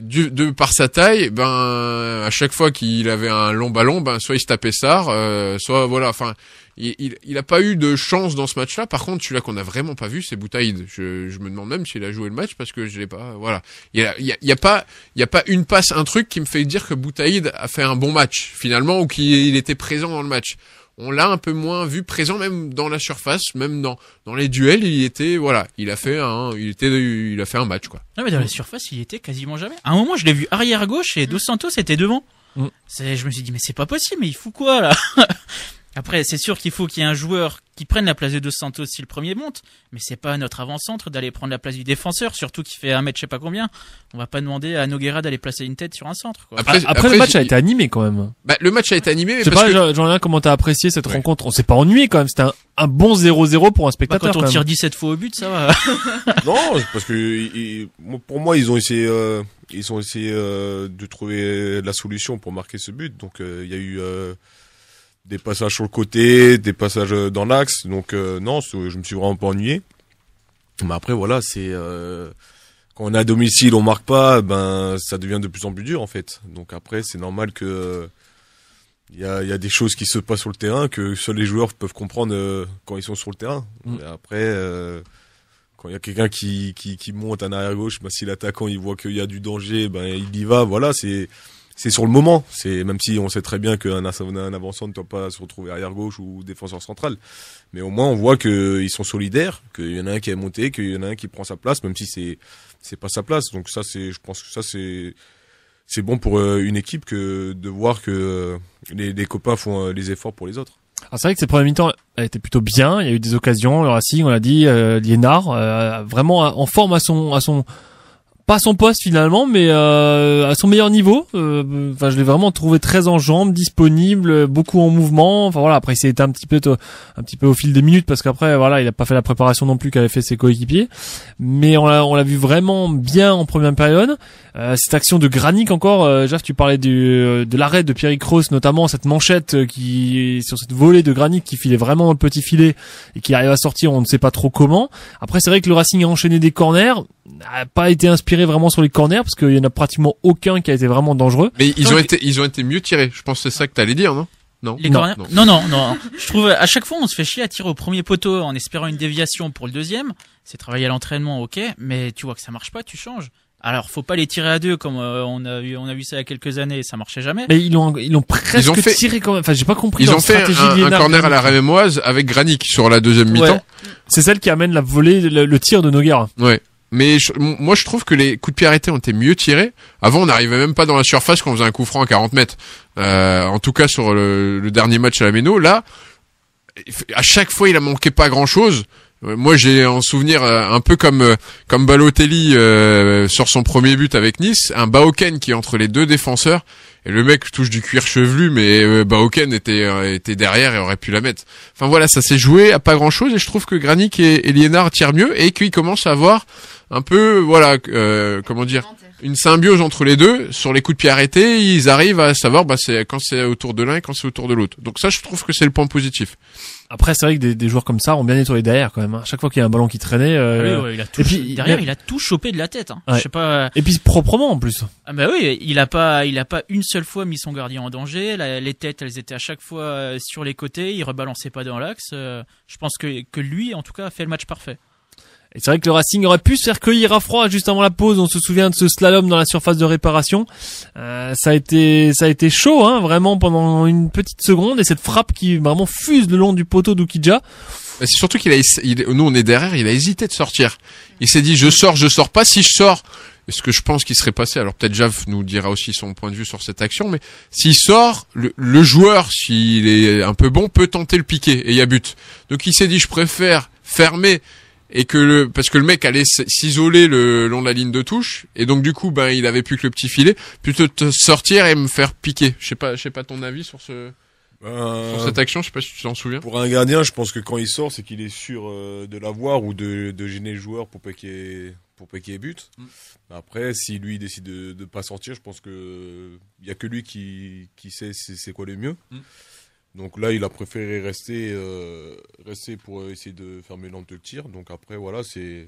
de par sa taille, ben à chaque fois qu'il avait un long ballon, ben soit il se tapait ça, euh, soit voilà, enfin il, il, a pas eu de chance dans ce match-là. Par contre, celui-là qu'on a vraiment pas vu, c'est Boutaïd. Je, je, me demande même s'il a joué le match parce que je l'ai pas. Voilà, il il y, a, il y a pas il y a pas une passe, un truc qui me fait dire que Boutaïd a fait un bon match finalement ou qu'il était présent dans le match on l'a un peu moins vu présent même dans la surface, même dans dans les duels, il était voilà, il a fait un il était il a fait un match quoi. Non mais dans la surface, il était quasiment jamais. À un moment, je l'ai vu arrière gauche et Dos mm. Santos était devant. Mm. Je me suis dit mais c'est pas possible, mais il fout quoi là après, c'est sûr qu'il faut qu'il y ait un joueur qui prenne la place de Dos Santos si le premier monte, mais c'est pas notre avant-centre d'aller prendre la place du défenseur, surtout qui fait un mètre je sais pas combien. On va pas demander à Noguera d'aller placer une tête sur un centre. Après, après, bah, le match a été animé quand même. le match a été animé. Je ne sais pas, jean rien comment as apprécié cette rencontre On s'est pas ennuyé quand même. C'était un, bon 0-0 pour un bah, spectateur. quand on tire 17 fois au but, ça va. non, parce que pour moi, ils ont essayé. Euh, ils ont essayé euh, de trouver la solution pour marquer ce but. Donc euh, il y a eu des passages sur le côté, des passages euh, dans l'axe. Donc euh, non, je me suis vraiment pas ennuyé. Mais après voilà, c'est euh, quand on est à domicile, on marque pas, ben ça devient de plus en plus dur en fait. Donc après, c'est normal que il y, a, des choses qui se passent sur le terrain que seuls les joueurs peuvent comprendre quand ils sont sur le terrain. Mais mm. après quand il y a quelqu'un qui, qui, qui monte en arrière gauche, mais ben, si l'attaquant il voit qu'il y a du danger, ben il y va. Voilà, c'est c'est sur le moment. C'est même si on sait très bien qu'un un avançant ne doit pas se retrouver arrière gauche ou défenseur central, mais au moins on voit qu'ils sont solidaires, qu'il y en a un qui est monté, qu'il y en a un qui prend sa place, même si c'est c'est pas sa place. Donc ça, c'est, je pense que ça c'est c'est bon pour euh, une équipe que de voir que euh, les, copains font euh, les efforts pour les autres. Alors ah, c'est vrai que ces premiers mi-temps été plutôt bien. Il y a eu des occasions. Le Racing, on l'a dit, euh, Liénard, vraiment en forme à son à son pas son poste finalement, mais euh, à son meilleur niveau. Euh, enfin, je l'ai vraiment trouvé très en jambes, disponible, beaucoup en mouvement. Enfin voilà, après il s'est un petit peu un petit peu au fil des minutes parce qu'après voilà, il a pas fait la préparation non plus qu'avaient fait ses coéquipiers. Mais on l'a on l'a vu vraiment bien en première période. Euh, cette action de Granic encore, Jeff, tu parlais du, de l'arrêt de Pierre Cross notamment cette manchette qui sur cette volée de Granic qui filait vraiment dans le petit filet et qui arrive à sortir, on ne sait pas trop comment. Après c'est vrai que le Racing a enchaîné des corners, n'a pas été inspiré vraiment sur les corners parce qu'il y en a pratiquement aucun qui a été vraiment dangereux. Mais ils ont été, ils ont été mieux tirés. Je pense que c'est ça que t'allais dire, non? Non. Les non, non. non, non, Je trouve à chaque fois on se fait chier à tirer au premier poteau en espérant une déviation pour le deuxième. C'est travailler à l'entraînement, ok, mais tu vois que ça marche pas, tu changes. Alors, faut pas les tirer à deux comme euh, on a vu, on a vu ça il y a quelques années, ça marchait jamais. Mais ils l'ont, ils presque ils ont fait... tiré Enfin, j'ai pas compris. Ils ont fait un, corner à la rémémoise avec Granic sur la deuxième mi-temps. C'est celle qui amène la volée, le, tir de Noguera. Ouais. Mais moi, je trouve que les coups de pied arrêtés ont été mieux tirés. Avant, on n'arrivait même pas dans la surface quand on faisait un coup franc à 40 mètres. Euh, en tout cas, sur le, dernier match à la Méno, là, à chaque fois, il a manqué pas grand-chose. Euh, moi, j'ai en souvenir euh, un peu comme euh, comme Balotelli sur son premier but avec Nice, un Baoken qui est entre les deux défenseurs et le mec touche du cuir chevelu, mais euh, Baoken était était derrière et aurait pu la mettre. Enfin voilà, ça s'est joué à pas grand chose et je trouve que Granic et, et tirent mieux et qu'ils commencent à avoir un peu, voilà, euh, comment dire, une symbiose entre les deux. Sur les coups de pied arrêtés, ils arrivent à savoir bah, c'est quand c'est autour de l'un et quand c'est autour de l'autre. Donc ça, je trouve que c'est le point positif. Après, c'est vrai que des, joueurs comme ça ont bien nettoyé derrière quand même. À hein. Chaque fois qu'il y a un ballon qui traînait, derrière, il a... tout chopé de la tête. Hein. Je sais pas. Euh, et puis proprement en plus. Ah bah oui, il a pas, il a pas une seule fois mis son gardien en danger. les têtes, elles étaient à chaque fois euh, sur les côtés. Il rebalançait pas dans l'axe. Je pense que que lui, en tout cas, a fait le match parfait. Et c'est vrai que le Racing aurait pu se faire cueillir à froid juste avant la pause. On se souvient de ce slalom dans la surface de réparation. Euh, ça a été, ça a été chaud, hein, vraiment pendant une petite seconde. Et cette frappe qui vraiment fuse le long du poteau d'Ukidja. C'est surtout qu'il a, nous on est derrière, il a hésité de sortir. Il s'est dit je sors, je sors pas. Si je sors, est ce que je pense qu'il serait passé. Alors peut-être Jav nous dira aussi son point de vue sur cette action, mais s'il sort, le, le joueur, s'il est un peu bon, peut tenter le piqué et il y a but. Donc il s'est dit je préfère fermer et que le, parce que le mec allait s'isoler le long de la ligne de touche et donc du coup ben il avait plus que le petit filet plutôt te sortir et me faire piquer. Je sais pas, je sais pas ton avis sur ce euh, sur cette action, je sais pas si tu t'en souviens. Pour un gardien, je pense que quand il sort, c'est qu'il est sûr euh, de l'avoir ou de, gêner le joueur pour piquer pour piquer but. Mm. Après, si lui décide de ne pas sortir, je pense que il y a que lui qui, qui sait c'est quoi le mieux. Mm. Donc là, il a préféré rester, euh, rester pour essayer de fermer l'angle de tir. Donc après, voilà, c'est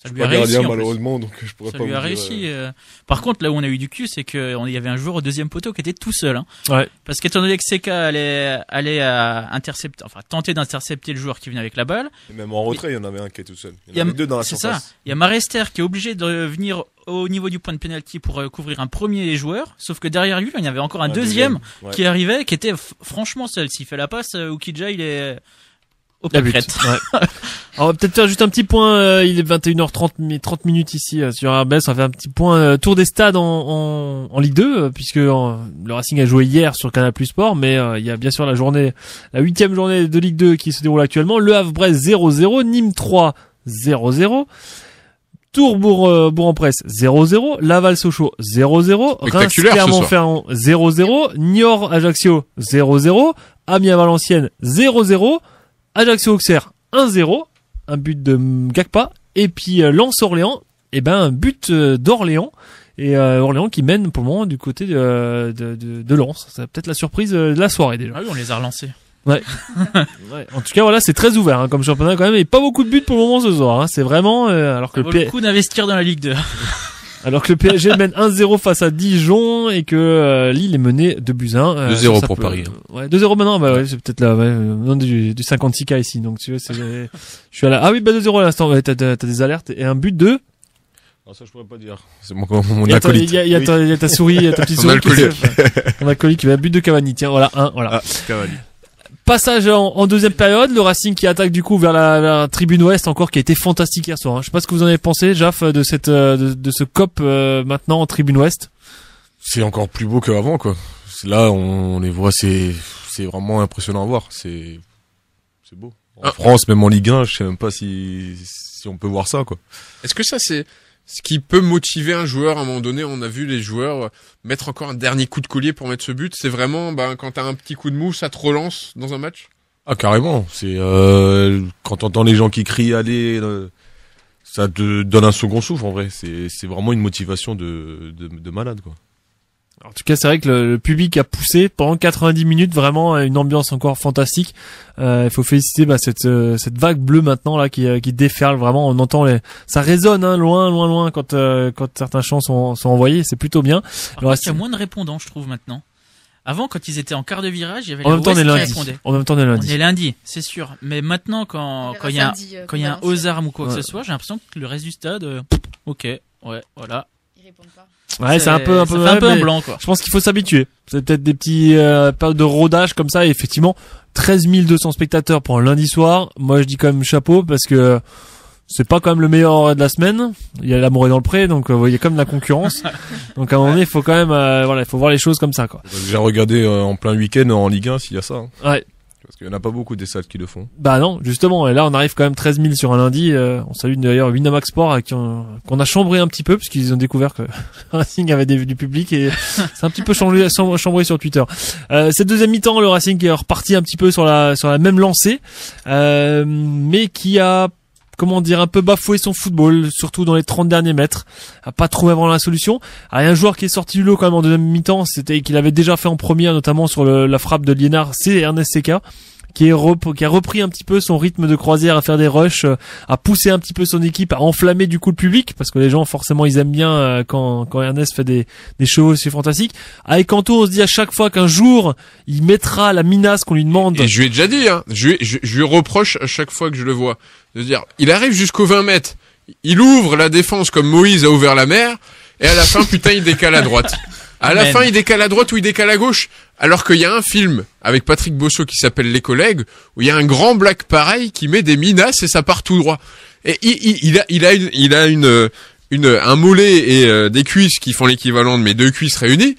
ça lui a réussi. malheureusement, donc je pourrais ça lui a réussi. Euh. Euh. Par contre, là où on a eu du cul, c'est qu'il euh, y avait un joueur au deuxième poteau qui était tout seul. Hein. Ouais. Parce qu'étant donné que Seca allait, à intercepter, enfin, tenter d'intercepter le joueur qui venait avec la balle. même en retrait, il y en avait un qui était tout seul. Il y en avait deux dans la surface. C'est ça. Il y a Marester qui est obligé de venir au niveau du point de pénalty pour couvrir un premier joueur, sauf que derrière lui, il y avait encore un, deuxième, qui arrivait, qui était franchement seul. S'il fait la passe, Ukija, il est on va peut-être faire juste un petit point, euh, il est 21h30 30 minutes ici euh, sur RBS, on va faire un petit point euh, tour des stades en, en, Ligue 2 puisque le Racing a joué hier sur Canal Plus Sport mais il y a bien sûr la journée la huitième journée de Ligue 2 qui se déroule actuellement, Le Havre Brest 0-0, Nîmes 3 0-0. Tour Bourg, en Presse 0-0, Laval Sochaux 0-0, Reims Clermont-Ferrand 0-0, Niort Ajaccio 0-0, Amiens Valenciennes 0-0, Ajax Auxerre 1-0, un but de Gakpa, et puis euh, Lens Orléans, et eh ben un but euh, d'Orléans et euh, Orléans qui mène pour le moment du côté de de, de, de Lens. C'est peut-être la surprise de la soirée déjà. Ah oui, on les a relancés. Ouais. En tout cas, voilà, c'est très ouvert hein, comme championnat quand même, et pas beaucoup de buts pour le moment ce soir. Hein. C'est vraiment euh, alors que vaut d'investir dans la Ligue 2. Alors que le PSG mène 1-0 face à Dijon et que euh, Lille est menée de buts 1. 2-0 euh, pour Paris. Hein. Ouais, 2-0 maintenant, bah ouais, c'est peut-être la ouais, du, 56K ici. Donc tu vois, c'est, je suis à la, ah oui, bah 2-0 à l'instant, t'as, des alertes et un but de... Non ça je pourrais pas dire. C'est mon, mon y acolyte. Il y, a ta souris, y a ta petite souris. Mon alcoolique. Mon un but de Cavani. Tiens, voilà, 1, voilà. Ah, Cavani. Passage en, deuxième période, le Racing qui attaque du coup vers la, tribune ouest encore qui a été fantastique hier soir. Je hein. Je sais pas ce que vous en avez pensé, Jaff, de cette euh, de, ce cop euh, maintenant en tribune ouest. C'est encore plus beau qu'avant quoi. Là on, les voit, c'est c'est vraiment impressionnant à voir. C'est c'est beau. En ah. France, même en Ligue 1, je sais même pas si si on peut voir ça quoi. Est-ce que ça c'est ce qui peut motiver un joueur à un moment donné. On a vu les joueurs euh, mettre encore un dernier coup de collier pour mettre ce but. C'est vraiment ben, quand t'as un petit coup de mou, ça te relance dans un match. Ah carrément. C'est euh, quand t'entends les gens qui crient allez, euh, ça te donne un second souffle en vrai. C'est vraiment une motivation de, de, de malade quoi. En tout cas, c'est vrai que le, public a poussé pendant 90 minutes vraiment une ambiance encore fantastique. Euh, il faut féliciter bah, cette, euh, cette vague bleue maintenant là qui, euh, qui déferle vraiment. On entend les, ça résonne hein, loin, loin, loin quand quand certains chants sont, sont envoyés. C'est plutôt bien. il y a moins de répondants, je trouve maintenant. Avant, quand ils étaient en quart de virage, il y avait en même temps, qui répondaient. En même temps, on est lundi. On lundi, c'est sûr. Mais maintenant, quand quand il y a quand il y a un aux armes ou quoi que ce soit, j'ai l'impression que le reste du stade, ok, ouais, voilà. Ils répondent pas. Ouais, c'est un peu un peu, un, peu blanc quoi. Je pense qu'il faut s'habituer. C'est peut-être des petits euh, périodes de rodage comme ça. Et effectivement, 13 200 spectateurs pour un lundi soir. Moi, je dis quand même chapeau parce que c'est pas quand même le meilleur de la semaine. Il y a l'amour et dans le pré, donc euh, il y a quand même la concurrence. donc à un moment donné, il faut quand même, euh, voilà, il faut voir les choses comme ça, quoi. J'ai regardé euh, en plein week-end en Ligue 1 s'il y a ça. Hein. Ouais. Parce qu'il n'y en a pas beaucoup des salles qui le font. Bah non, justement. Et là, on arrive quand même 13 000 sur un lundi. Euh, on salue d'ailleurs Winamax Sport qu'on a chambré un petit peu parce qu'ils ont découvert que Racing avait des, du public et c'est un petit peu chambré, chambré sur Twitter. Euh, cette deuxième mi-temps, le Racing est reparti un petit peu sur la, sur la même lancée, euh, mais qui a comment dire, un peu bafoué son football, surtout dans les 30 derniers mètres, a pas trouvé vraiment la solution. a un joueur qui est sorti du lot quand même en deuxième mi-temps, c'était qu'il avait déjà fait en première, notamment sur la frappe de Liénard, c'est Ernest Seca qui, est qui a repris un petit peu son rythme de croisière à faire des rushs, à euh, pousser un petit peu son équipe, à enflammer du coup le public, parce que les gens forcément ils aiment bien euh, quand, quand Ernest fait des, des chevaux, c'est fantastique. Avec Anto, on se dit à chaque fois qu'un jour il mettra la minace qu'on lui demande. Et je lui ai déjà dit, hein. je, lui, je, reproche à chaque fois que je le vois, de dire, il arrive jusqu'au 20 mètres, il ouvre la défense comme Moïse a ouvert la mer, et à la fin, putain, il décale à droite. À la fin, il décale à droite ou il décale à gauche. Alors qu'il y a un film avec Patrick Bosso qui s'appelle Les collègues, où il y a un grand black pareil qui met des minas et ça part tout droit. Et il, il, a, il a une, il une, un mollet et euh, des cuisses qui font l'équivalent de mes deux cuisses réunies.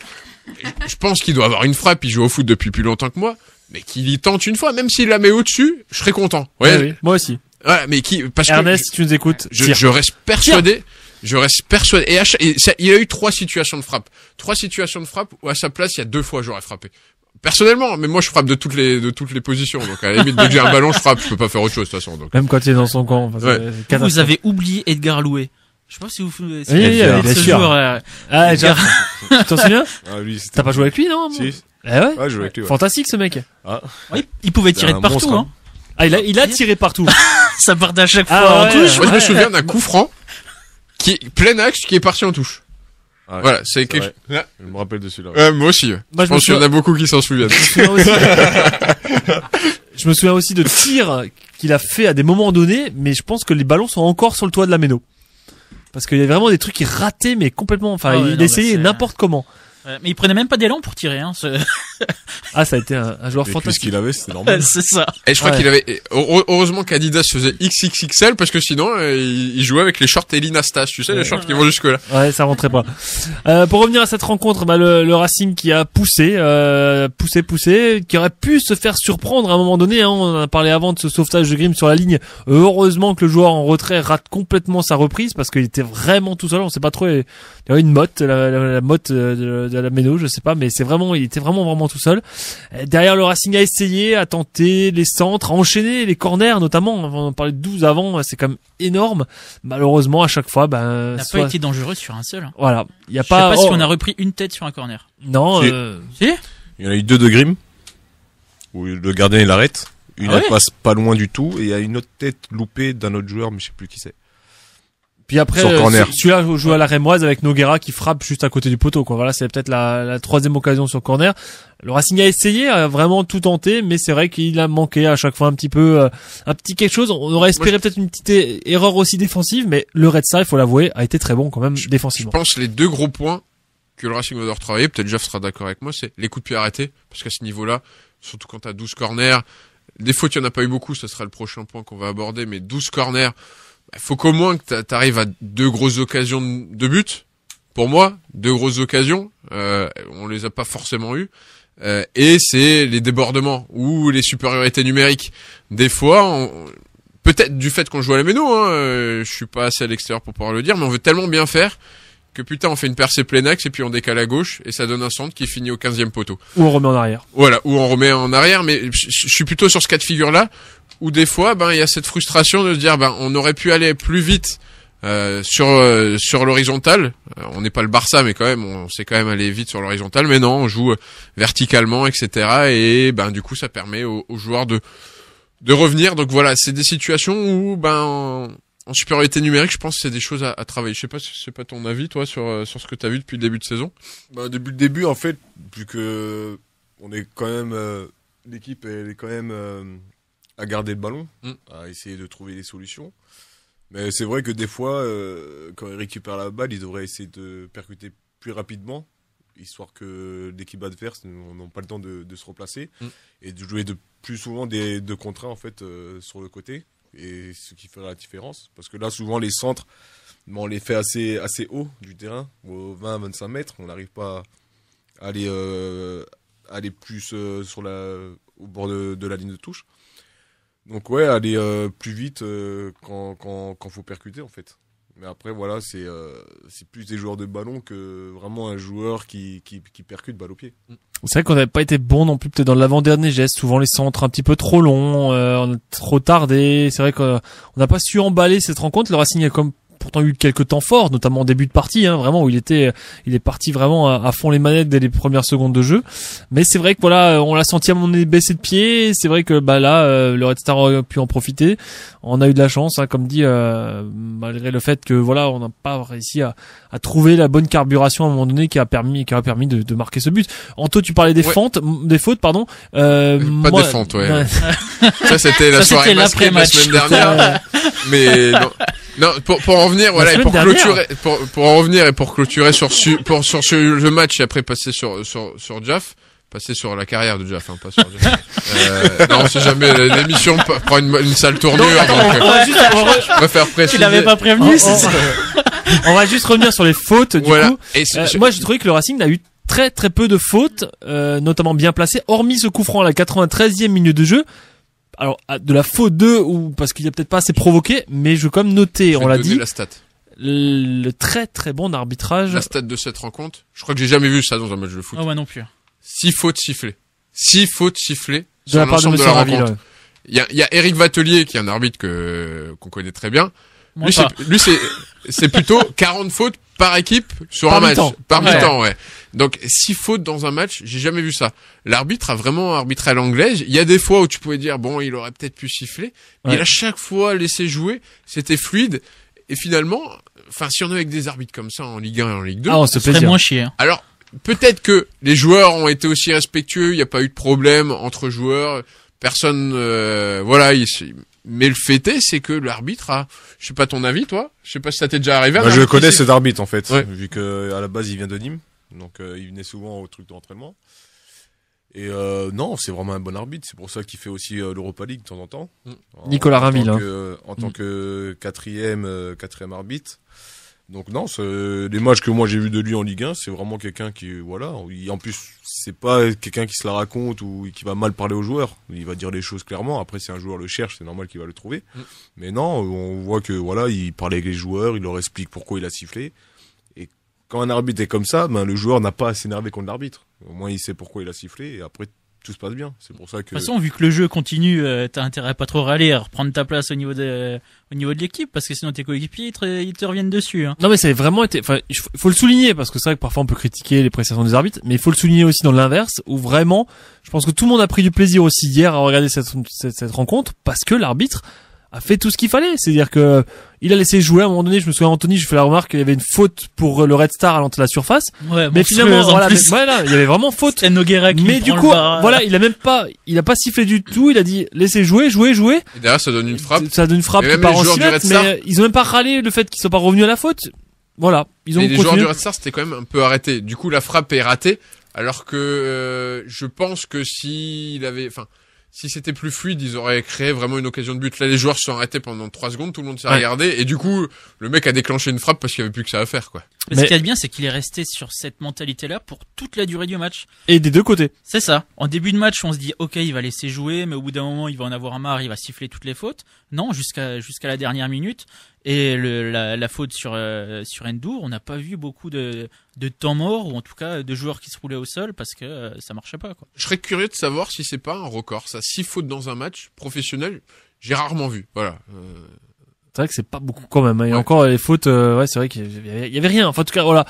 Je pense qu'il doit avoir une frappe. Il joue au foot depuis plus longtemps que moi, mais qu'il y tente une fois, même s'il la met au-dessus, je serais content. Ah moi aussi. Ouais, mais qui parce Ernest, que tu nous écoutes. Je, je reste persuadé. Je reste persuadé. Et, il y a eu trois situations de frappe. Trois situations de frappe où à sa place, il y a deux fois j'aurais frappé. Personnellement, mais moi je frappe de toutes les de toutes les positions. Donc à la limite, de dire un ballon, je frappe. Je peux pas faire autre chose de toute façon. Donc. Même quand il est dans son camp. Vous avez oublié Edgar Loué. Je sais pas si vous si oui, oui, ce sûr. Euh, ah, tu t'en souviens ah, T'as pas joué avec lui, non si. Eh ouais. Ah, ouais, avec lui, Fantastique ce mec. Ah. Ouais, ah, il pouvait tirer de partout. hein. Ah, il a, il a tiré partout. ça part à chaque fois en touche. je me souviens d'un coup franc qui plein axe, qui est parti en touche. voilà, c'est quelque Je me rappelle de celui-là. moi aussi. je, pense qu'il y en a beaucoup qui s'en souviennent. Je me, souviens aussi de tirs qu'il a fait à des moments donnés, mais je pense que les ballons sont encore sur le toit de la méno. Parce qu'il y a vraiment des trucs qui rataient, mais complètement. Enfin, ah il essayait n'importe comment. Euh, mais il prenait même pas d'élan pour tirer. Hein, ce... ah, ça a été un, joueur fantastique fantastique. ce qu'il avait, c'est normal. c'est ça. Et je crois qu'il avait. Heureusement qu'Adidas faisait XXXL parce que sinon, euh, il jouait avec les shorts Elinastas Tu sais, les shorts qui vont jusque là. Ouais, ça rentrait pas. Euh, pour revenir à cette rencontre, bah, le, Racing qui a poussé, euh, poussé, poussé, qui aurait pu se faire surprendre à un moment donné. Hein, on en a parlé avant de ce sauvetage de Grimm sur la ligne. Heureusement que le joueur en retrait rate complètement sa reprise parce qu'il était vraiment tout seul. On sait pas trop. Il y avait une motte, la, motte de, de à la je sais pas, mais c'est vraiment, il était vraiment vraiment tout seul. Euh, derrière le Racing a essayé, a tenté les centres, a enchaîné les corners notamment. On en parlait de 12 avant, euh, c'est quand même énorme. Malheureusement, à chaque fois, ben, n'a pas été dangereux sur un seul. Hein. Voilà, il y a pas. Je sais pas si oh. on a repris une tête sur un corner. Non. Euh, il y en a eu deux de Grimm où le gardien il arrête. Ah une passe pas loin du tout et il y a une autre tête loupée d'un autre joueur, mais je sais plus qui c'est. Puis après, euh, celui-là joue à la rémoise avec Noguera qui frappe juste à côté du poteau. Quoi. Voilà, c'est peut-être la, troisième occasion sur corner. Le Racing a essayé, a vraiment tout tenté, mais c'est vrai qu'il a manqué à chaque fois un petit peu, euh, un petit quelque chose. On aurait espéré peut-être une petite erreur aussi défensive, mais le Red Star, il faut l'avouer, a été très bon quand même défensivement. Je pense les deux gros points que le Racing va devoir travailler, peut-être Geoff sera d'accord avec moi, c'est les coups de pied arrêtés, parce qu'à ce niveau-là, surtout quand tu as 12 corners, des fautes, il n'y en a pas eu beaucoup, ce sera le prochain point qu'on va aborder, mais 12 corners, bah, faut qu'au moins que t'arrives à deux grosses occasions de but. Pour moi, deux grosses occasions, euh, on les a pas forcément eues. Euh, et c'est les débordements ou les supériorités numériques. Des fois, peut-être du fait qu'on joue à la méno, hein, euh, je suis pas assez à l'extérieur pour pouvoir le dire, mais on veut tellement bien faire que putain on fait une percée axe et puis on décale à gauche et ça donne un centre qui finit au 15e poteau. Ou on remet en arrière. Voilà, ou on remet en arrière, mais je suis plutôt sur ce cas de figure là où des fois ben il y a cette frustration de se dire ben on aurait pu aller plus vite euh, sur euh, sur l'horizontale. Euh, on n'est pas le Barça mais quand même on sait quand même aller vite sur l'horizontale, mais non on joue verticalement etc et ben du coup ça permet aux, aux joueurs de de revenir. Donc voilà, c'est des situations où ben en supériorité numérique, je pense que c'est des choses à, travailler. Je sais pas, c'est pas ton avis, toi, sur, euh, sur ce que tu as vu depuis le début de saison bah, Depuis le début, en fait, vu que euh, on est quand même. Euh, l'équipe, elle est quand même à garder le ballon, mm. à essayer de trouver des solutions. Mais c'est vrai que des fois, quand ils récupèrent la balle, ils devraient essayer de percuter plus rapidement, histoire que l'équipe adverse n'a pas le temps de, se replacer mm. et de jouer de plus souvent des contrats en fait sur le côté et ce qui fera la différence. Parce que là, souvent, les centres, on les fait assez, assez haut du terrain, aux 20-25 mètres. On n'arrive pas à aller, euh, aller plus euh, sur la, au bord de, la ligne de touche. Donc, ouais, aller euh, plus vite quand il quand faut percuter, en fait. Mais après, voilà, euh, c'est plus des joueurs de ballon que vraiment un joueur qui, qui, percute balle au pied. Mm. C'est vrai qu'on n'avait pas été bon non plus peut-être dans l'avant-dernier geste, souvent les centres un petit peu trop longs, euh, on trop tardé. C'est vrai qu'on n'a pas su emballer cette rencontre. Le Racing a comme pourtant eu quelques temps forts, notamment en début de partie, hein, vraiment où il était, il est parti vraiment à, fond les manettes dès les premières secondes de jeu. Mais c'est vrai que voilà, euh, on l'a senti à mon baissé de pied. C'est vrai que bah là, euh, le Red Star a pu en profiter. On a eu de la chance, hein, comme dit, euh, malgré le fait que voilà, on n'a pas réussi à, à, trouver la bonne carburation à un moment donné qui a permis, qui a permis de, marquer ce but. Anto, tu parlais des fentes, des fautes, pardon. Euh, pas des fentes, ouais. ça c'était la soirée masquée de la semaine dernière. mais non, pour, pour en voilà, pour clôturer, pour, en revenir et pour clôturer sur, pour, sur, le match et après passer sur, sur, sur Jaff passer sur la carrière de Jeff, hein, pas sur euh, jamais l'émission prend une, une, sale tournure, on va euh, juste, pas prévenu, oh, oh, oh. on, va juste revenir sur les fautes, du voilà. coup. Euh, moi, j'ai trouvé que le Racing a eu très très peu de fautes, notamment bien placées, hormis ce coup franc à la 93e minute de jeu alors ah, de la faute 2 ou parce qu'il y a peut-être pas assez provoqué, mais je veux quand même noter, on l'a dit. La stat. Le très très bon arbitrage. La stat de cette rencontre, je crois que j'ai jamais vu ça dans un match de foot. Ah ouais non plus. Six fautes sifflées. Six fautes sifflées sur l'ensemble de, de, la rencontre. Il y, a, Eric Vatelier qui est un arbitre que qu'on connaît très bien, lui, c'est, plutôt 40 fautes par équipe sur un match. Par mi-temps, ouais. Donc, 6 fautes dans un match, j'ai jamais vu ça. L'arbitre a vraiment arbitré à l'anglaise. Il y a des fois où tu pouvais dire, bon, il aurait peut-être pu siffler. Il a à chaque fois laissé jouer. C'était fluide. Et finalement, enfin, si on est avec des arbitres comme ça en Ligue 1 et en Ligue 2, C'est très moins chiant. Hein. Alors, peut-être que les joueurs ont été aussi respectueux. Il n'y a pas eu de problème entre joueurs personne euh, voilà il, mais le fait est, c'est que l'arbitre a, je sais pas ton avis, toi, je sais pas si ça t'est déjà arrivé. Bah, je connais cet arbitre en fait, vu que à la base il vient de Nîmes, donc euh, il venait souvent au truc d'entraînement. Et euh, non, c'est vraiment un bon arbitre. C'est pour ça qu'il fait aussi euh, l'Europa League de temps en temps. Mm. Nicolas Ramil. En tant hein. que, en tant mm. que quatrième, euh, quatrième arbitre. Donc non, les matchs que moi j'ai vu de lui en Ligue 1, c'est vraiment quelqu'un qui, voilà, en plus c'est pas quelqu'un qui se la raconte ou qui va mal parler aux joueurs. Il va dire les choses clairement. Après, si un joueur le cherche, c'est normal qu'il va le trouver. Mm. Mais non, on voit que voilà, il parle avec les joueurs, il leur explique pourquoi il a sifflé. Et quand un arbitre est comme ça, ben le joueur n'a pas à s'énerver contre l'arbitre. Au moins, il sait pourquoi il a sifflé. Et après, tout se passe bien. C'est pour ça que. De toute façon, vu que le jeu continue, euh, t'as intérêt à pas trop râler, à reprendre ta place au niveau de, au niveau de l'équipe, parce que sinon tes coéquipiers, ils te, te reviennent dessus. Hein. Non, mais ça a vraiment été. Enfin, il faut le souligner parce que c'est vrai que parfois on peut critiquer les prestations des arbitres, mais il faut le souligner aussi dans l'inverse où vraiment, je pense que tout le monde a pris du plaisir aussi hier à regarder cette, cette, cette rencontre parce que l'arbitre a fait tout ce qu'il fallait. C'est-à-dire que il a laissé jouer à un moment donné. Je me souviens, Anthony, je fais la remarque qu'il y avait une faute pour le Red Star à l'entrée de la surface. mais finalement, voilà, il y avait vraiment faute. mais du coup, voilà, il a même pas, il a pas sifflé du tout. Il a dit laissez jouer, jouer, jouer. Et derrière, ça donne une frappe. Ça donne une frappe mais ils ont même pas râlé le fait qu'ils soient pas revenus à la faute. Voilà, ils ont. Et les joueurs du Red Star c'était quand même un peu arrêté. Du coup, la frappe est ratée, alors que euh, je pense que s'il avait, enfin si c'était plus fluide, ils auraient créé vraiment une occasion de but. Là, les joueurs se sont arrêtés pendant trois secondes, tout le monde s'est regardé, et du coup, le mec a déclenché une frappe parce qu'il n'y avait plus que ça à faire, quoi ce qu'il est bien, c'est qu'il est resté sur cette mentalité-là pour toute la durée du match. Et des deux côtés. C'est ça. En début de match, on se dit, ok, il va laisser jouer, mais au bout d'un moment, il va en avoir marre, il va siffler toutes les fautes. Non, jusqu'à jusqu'à la dernière minute. Et la, faute sur euh, sur Endur, on n'a pas vu beaucoup de, de temps mort ou en tout cas de joueurs qui se roulaient au sol parce que euh, ça marchait pas. Quoi. Je serais curieux de savoir si c'est pas un record. Ça, six fautes dans un match professionnel, j'ai rarement vu. Voilà. Euh, c'est vrai que c'est pas beaucoup quand même. Il y a encore les fautes, euh, ouais, c'est vrai qu'il y, avait rien. Enfin, en tout cas, voilà,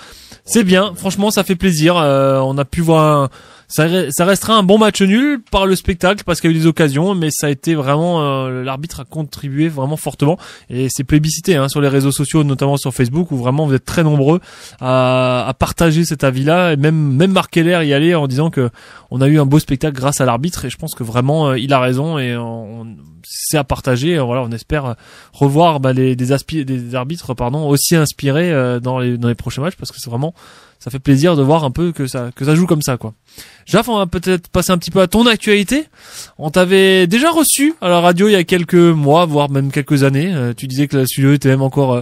c'est bien. Franchement, ça fait plaisir. Euh, on a pu voir un, ça, ça, restera un bon match nul par le spectacle parce qu'il y a eu des occasions, mais ça a été vraiment euh, l'arbitre a contribué vraiment fortement et c'est plébiscité hein, sur les réseaux sociaux, notamment sur Facebook où vraiment vous êtes très nombreux à, à partager cet avis-là et même même Marc Keller y aller en disant que on a eu un beau spectacle grâce à l'arbitre et je pense que vraiment euh, il a raison et on, c'est à partager. Voilà, on espère euh, revoir bah, les, des, des arbitres pardon aussi inspirés dans les dans les prochains matchs parce que c'est vraiment ça fait plaisir de voir un peu que ça que ça joue comme ça quoi. Jaf, on va peut-être passer un petit peu à ton actualité. On t'avait déjà reçu à la radio il y a quelques mois, voire même quelques années. Euh, tu disais que la studio était même encore euh,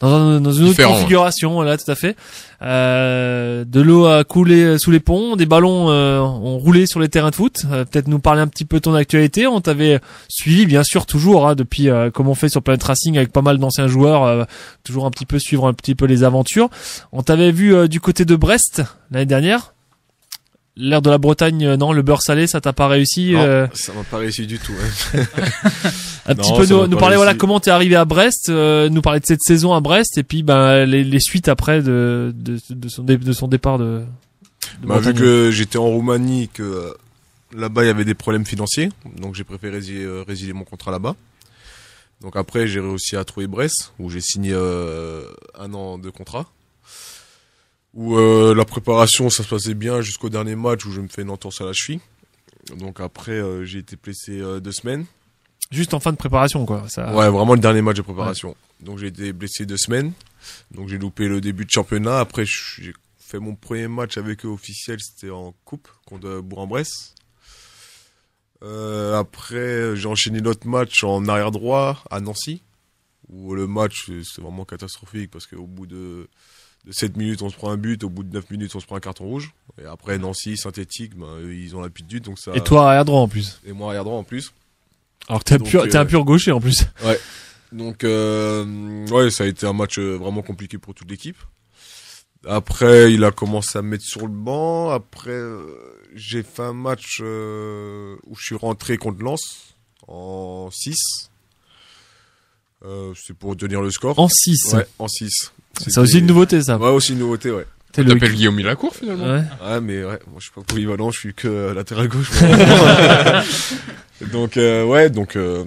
dans, une autre configuration, là, tout à fait. Euh, de l'eau a coulé sous les ponts, des ballons ont roulé sur les terrains de foot. peut-être nous parler un petit peu de ton actualité. On t'avait suivi, bien sûr, toujours, hein, depuis comme on fait sur Planet Racing avec pas mal d'anciens joueurs, toujours un petit peu suivre un petit peu les aventures. On t'avait vu du côté de Brest l'année dernière L'air de la Bretagne, euh, non, le beurre salé, ça t'a pas réussi euh Ça m'a pas réussi du tout. un petit peu nous, parler, voilà, comment t'es arrivé à Brest, euh, nous parler de cette saison à Brest, et puis ben les, suites après de, de, son, de son départ de. Bah, vu que j'étais en Roumanie, que là-bas il y avait des problèmes financiers, donc j'ai préféré résilier, mon contrat là-bas. Donc après j'ai réussi à trouver Brest, où j'ai signé un an de contrat où euh, la préparation ça se passait bien jusqu'au dernier match où je me fais une entorse à la cheville. Donc après euh, j'ai été blessé euh, deux semaines. Juste en fin de préparation quoi. Ça... Ouais vraiment le dernier match de préparation. Donc j'ai été blessé deux semaines. Donc j'ai loupé le début de championnat. Après j'ai fait mon premier match avec eux officiel c'était en coupe contre Bourg-en-Bresse. après j'ai enchaîné l'autre match en arrière droit à Nancy où le match c'est vraiment catastrophique parce qu'au bout de 7 minutes, on se prend un but. Au bout de 9 minutes, on se prend un carton rouge. Et après, Nancy, synthétique, ben, ils ont l'habitude. Donc ça. Et toi, arrière droit en plus. Et moi, arrière droit en plus. Alors que euh, t'es un pur gaucher en plus. Ouais. Donc, euh, ouais, ça a été un match euh, vraiment compliqué pour toute l'équipe. Après, il a commencé à me mettre sur le banc. Après, j'ai fait un match où je suis rentré contre Lens en 6. c'est pour tenir le score. En 6 Ouais, en 6. C'est aussi une nouveauté, ça. Ouais, aussi une nouveauté, ouais. Tu t'appelles Guillaume Milacour finalement. Ouais. mais ouais, moi je suis pas polyvalent, je suis que euh, latéral gauche. donc euh, ouais, donc euh,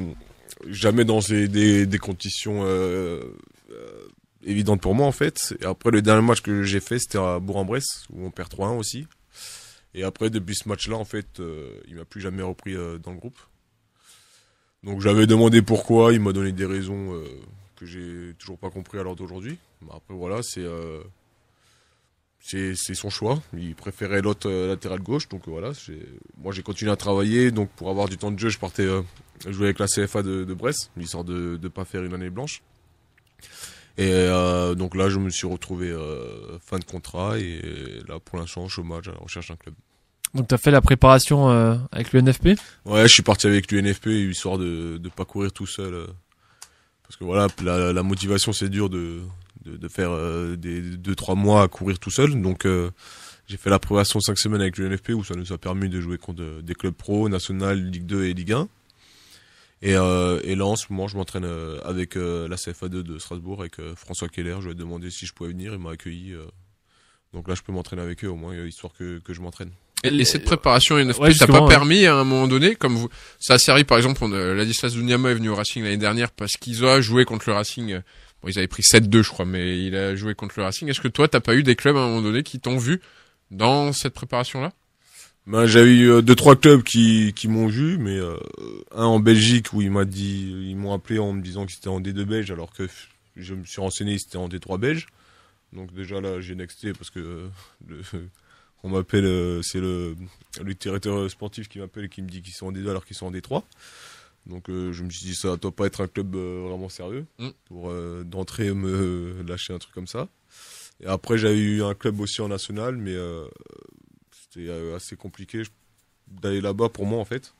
jamais dans des, des, des conditions euh, euh, évidentes pour moi en fait. Et après le dernier match que j'ai fait, c'était à Bourg-en-Bresse où on perd 3-1 aussi. Et après depuis ce match-là en fait, euh, il m'a plus jamais repris dans le groupe. Donc j'avais demandé pourquoi, il m'a donné des raisons que j'ai toujours pas compris à l'heure d'aujourd'hui. Après, voilà, euh, c'est. c'est son choix. Il préférait l'autre euh, latéral gauche. Donc euh, voilà, moi j'ai continué à travailler. Donc pour avoir du temps de jeu, je partais jouer avec la CFA de, Brest, histoire de ne pas faire une année blanche. Et donc là, je me suis retrouvé fin de contrat et là, pour l'instant, chômage à la recherche d'un club. Donc tu as fait la préparation avec le NFP Ouais, je suis parti avec NFP, histoire de ne pas courir tout seul parce que voilà, la, motivation, c'est dur de, faire euh, des 2-3 mois à courir tout seul. Donc, euh, j'ai fait la progression 5 semaines avec le NFP où ça nous a permis de jouer contre des clubs pro, national, Ligue 2 et Ligue 1. Euh, et, là, en ce moment, je m'entraîne avec la CFA2 de Strasbourg, avec François Keller. Je lui ai demandé si je pouvais venir. Il m'a accueilli. donc là, je peux m'entraîner avec eux au moins, histoire que je m'entraîne. Et, cette préparation il ne t'a pas permis à un moment donné, comme vous, ça a servi par exemple, on, euh, Ladislas Dunyama est venu au Racing l'année dernière parce qu'ils ont joué contre le Racing. Euh, bon, ils avaient pris 7-2 je crois, mais il a joué contre le Racing. Est-ce que toi, t'as pas eu des clubs à un moment donné qui t'ont vu dans cette préparation-là ben, j'ai eu euh, deux trois clubs qui qui m'ont vu, mais un en Belgique où il m'a dit, ils m'ont appelé en me disant qu'ils étaient en D2 belge, alors que je me suis renseigné, c'était en D3 belge. Donc déjà là, j'ai nexté parce que on m'appelle, euh, c'est le, le, directeur sportif qui m'appelle et qui me dit qu'ils sont en D2 alors qu'ils sont en D3. Donc euh, je me suis dit ça doit pas être un club euh, vraiment sérieux mm. pour d'entrer me lâcher un truc comme ça. Et après j'avais eu un club aussi en national mais c'était assez compliqué d'aller là-bas pour moi en fait.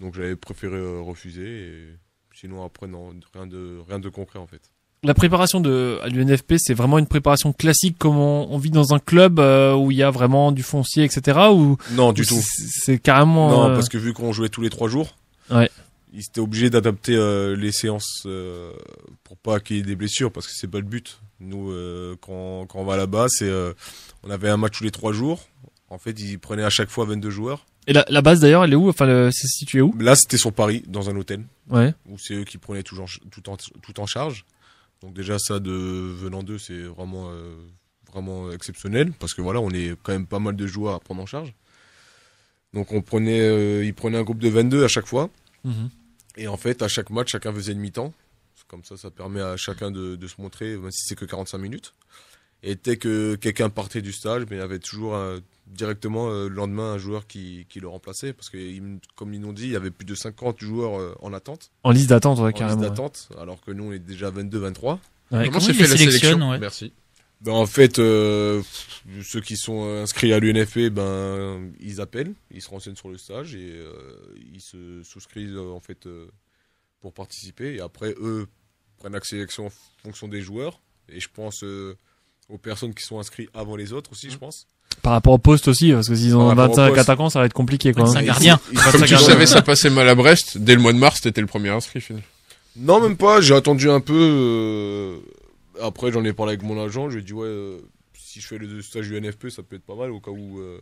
Donc j'avais préféré refuser sinon après non rien de rien de concret en fait la préparation de à l'UNFP, c'est vraiment une préparation classique comme on, vit dans un club euh, où il y a vraiment du foncier, etc. Ou non, du tout. C'est carrément. Non, euh, parce que vu qu'on jouait tous les trois jours, ils étaient obligés d'adapter euh, les séances pour pas qu'il y ait des blessures, parce que c'est pas le but. Nous, quand, quand, on va là-bas, c'est on avait un match tous les trois jours. En fait, ils prenaient à chaque fois 22 joueurs. Et la, base d'ailleurs, elle est où Enfin, c'est situé où Là, c'était sur Paris, dans un hôtel. Ouais. Où c'est eux qui prenaient tout tout en, tout en charge. Donc déjà ça de venant d'eux c'est vraiment euh, vraiment exceptionnel parce que voilà on est quand même pas mal de joueurs à prendre en charge. Donc on prenait euh, ils un groupe de 22 à chaque fois mhm. et en fait à chaque match chacun faisait demi temps Comme ça ça permet à chacun de, se montrer même si c'est que 45 minutes. Et dès que quelqu'un partait du stage, mais ben, il y avait toujours un, directement euh, le lendemain un joueur qui, qui le remplaçait parce que comme ils nous dit il y avait plus de 50 joueurs euh, en attente en liste d'attente carrément en liste d'attente alors que nous on est déjà 22 23 comment, fait la sélection merci ben, en fait euh, ceux qui sont inscrits à l'UNFP ben ils appellent ils se renseignent sur le stage et ils se souscrivent en fait pour participer et après eux prennent la sélection en fonction des joueurs et je pense aux personnes qui sont inscrites avant les autres aussi je mmh. pense par rapport au poste aussi, parce que s'ils ont 25 attaquants, ça va être compliqué, quoi. C'est un gardien. Comme tu savais, ça passait mal à Brest. Dès le mois de mars, t'étais le premier inscrit, finalement. Non, même pas. J'ai attendu un peu. Euh, après, j'en ai parlé avec mon agent. Je lui ai dit, ouais, euh, si je fais le stage du NFP, ça peut être pas mal au cas où. Euh,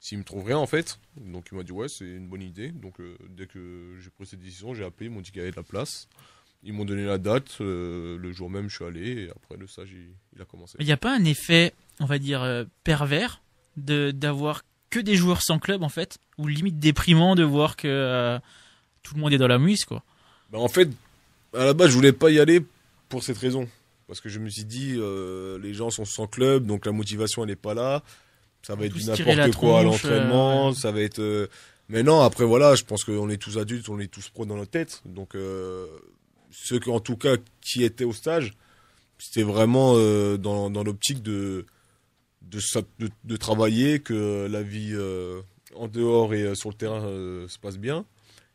s'il me trouve rien, en fait. Donc, il m'a dit, ouais, c'est une bonne idée. Donc, dès que j'ai pris cette décision, j'ai appelé. Ils m'ont dit qu'il y avait de la place. Ils m'ont donné la date. le jour même, je suis allé. Et après, le stage, il, il a commencé. Il n'y a pas un effet on va dire, euh, pervers de d'avoir que des joueurs sans club en fait, ou limite déprimant de voir que euh, tout le monde est dans la mouise quoi. Bah, en fait, à la base, je voulais pas y aller pour cette raison, parce que je me suis dit euh, les gens sont sans club, donc la motivation elle n'est pas là, ça va être du n'importe quoi à l'entraînement, ça va être. Mais non, après voilà, je pense qu'on est tous adultes, on est tous pro dans notre tête, donc ceux en tout cas qui étaient au stage, c'était vraiment dans l'optique de de, travailler, que la vie euh, en dehors et euh, sur le terrain euh, se passe bien.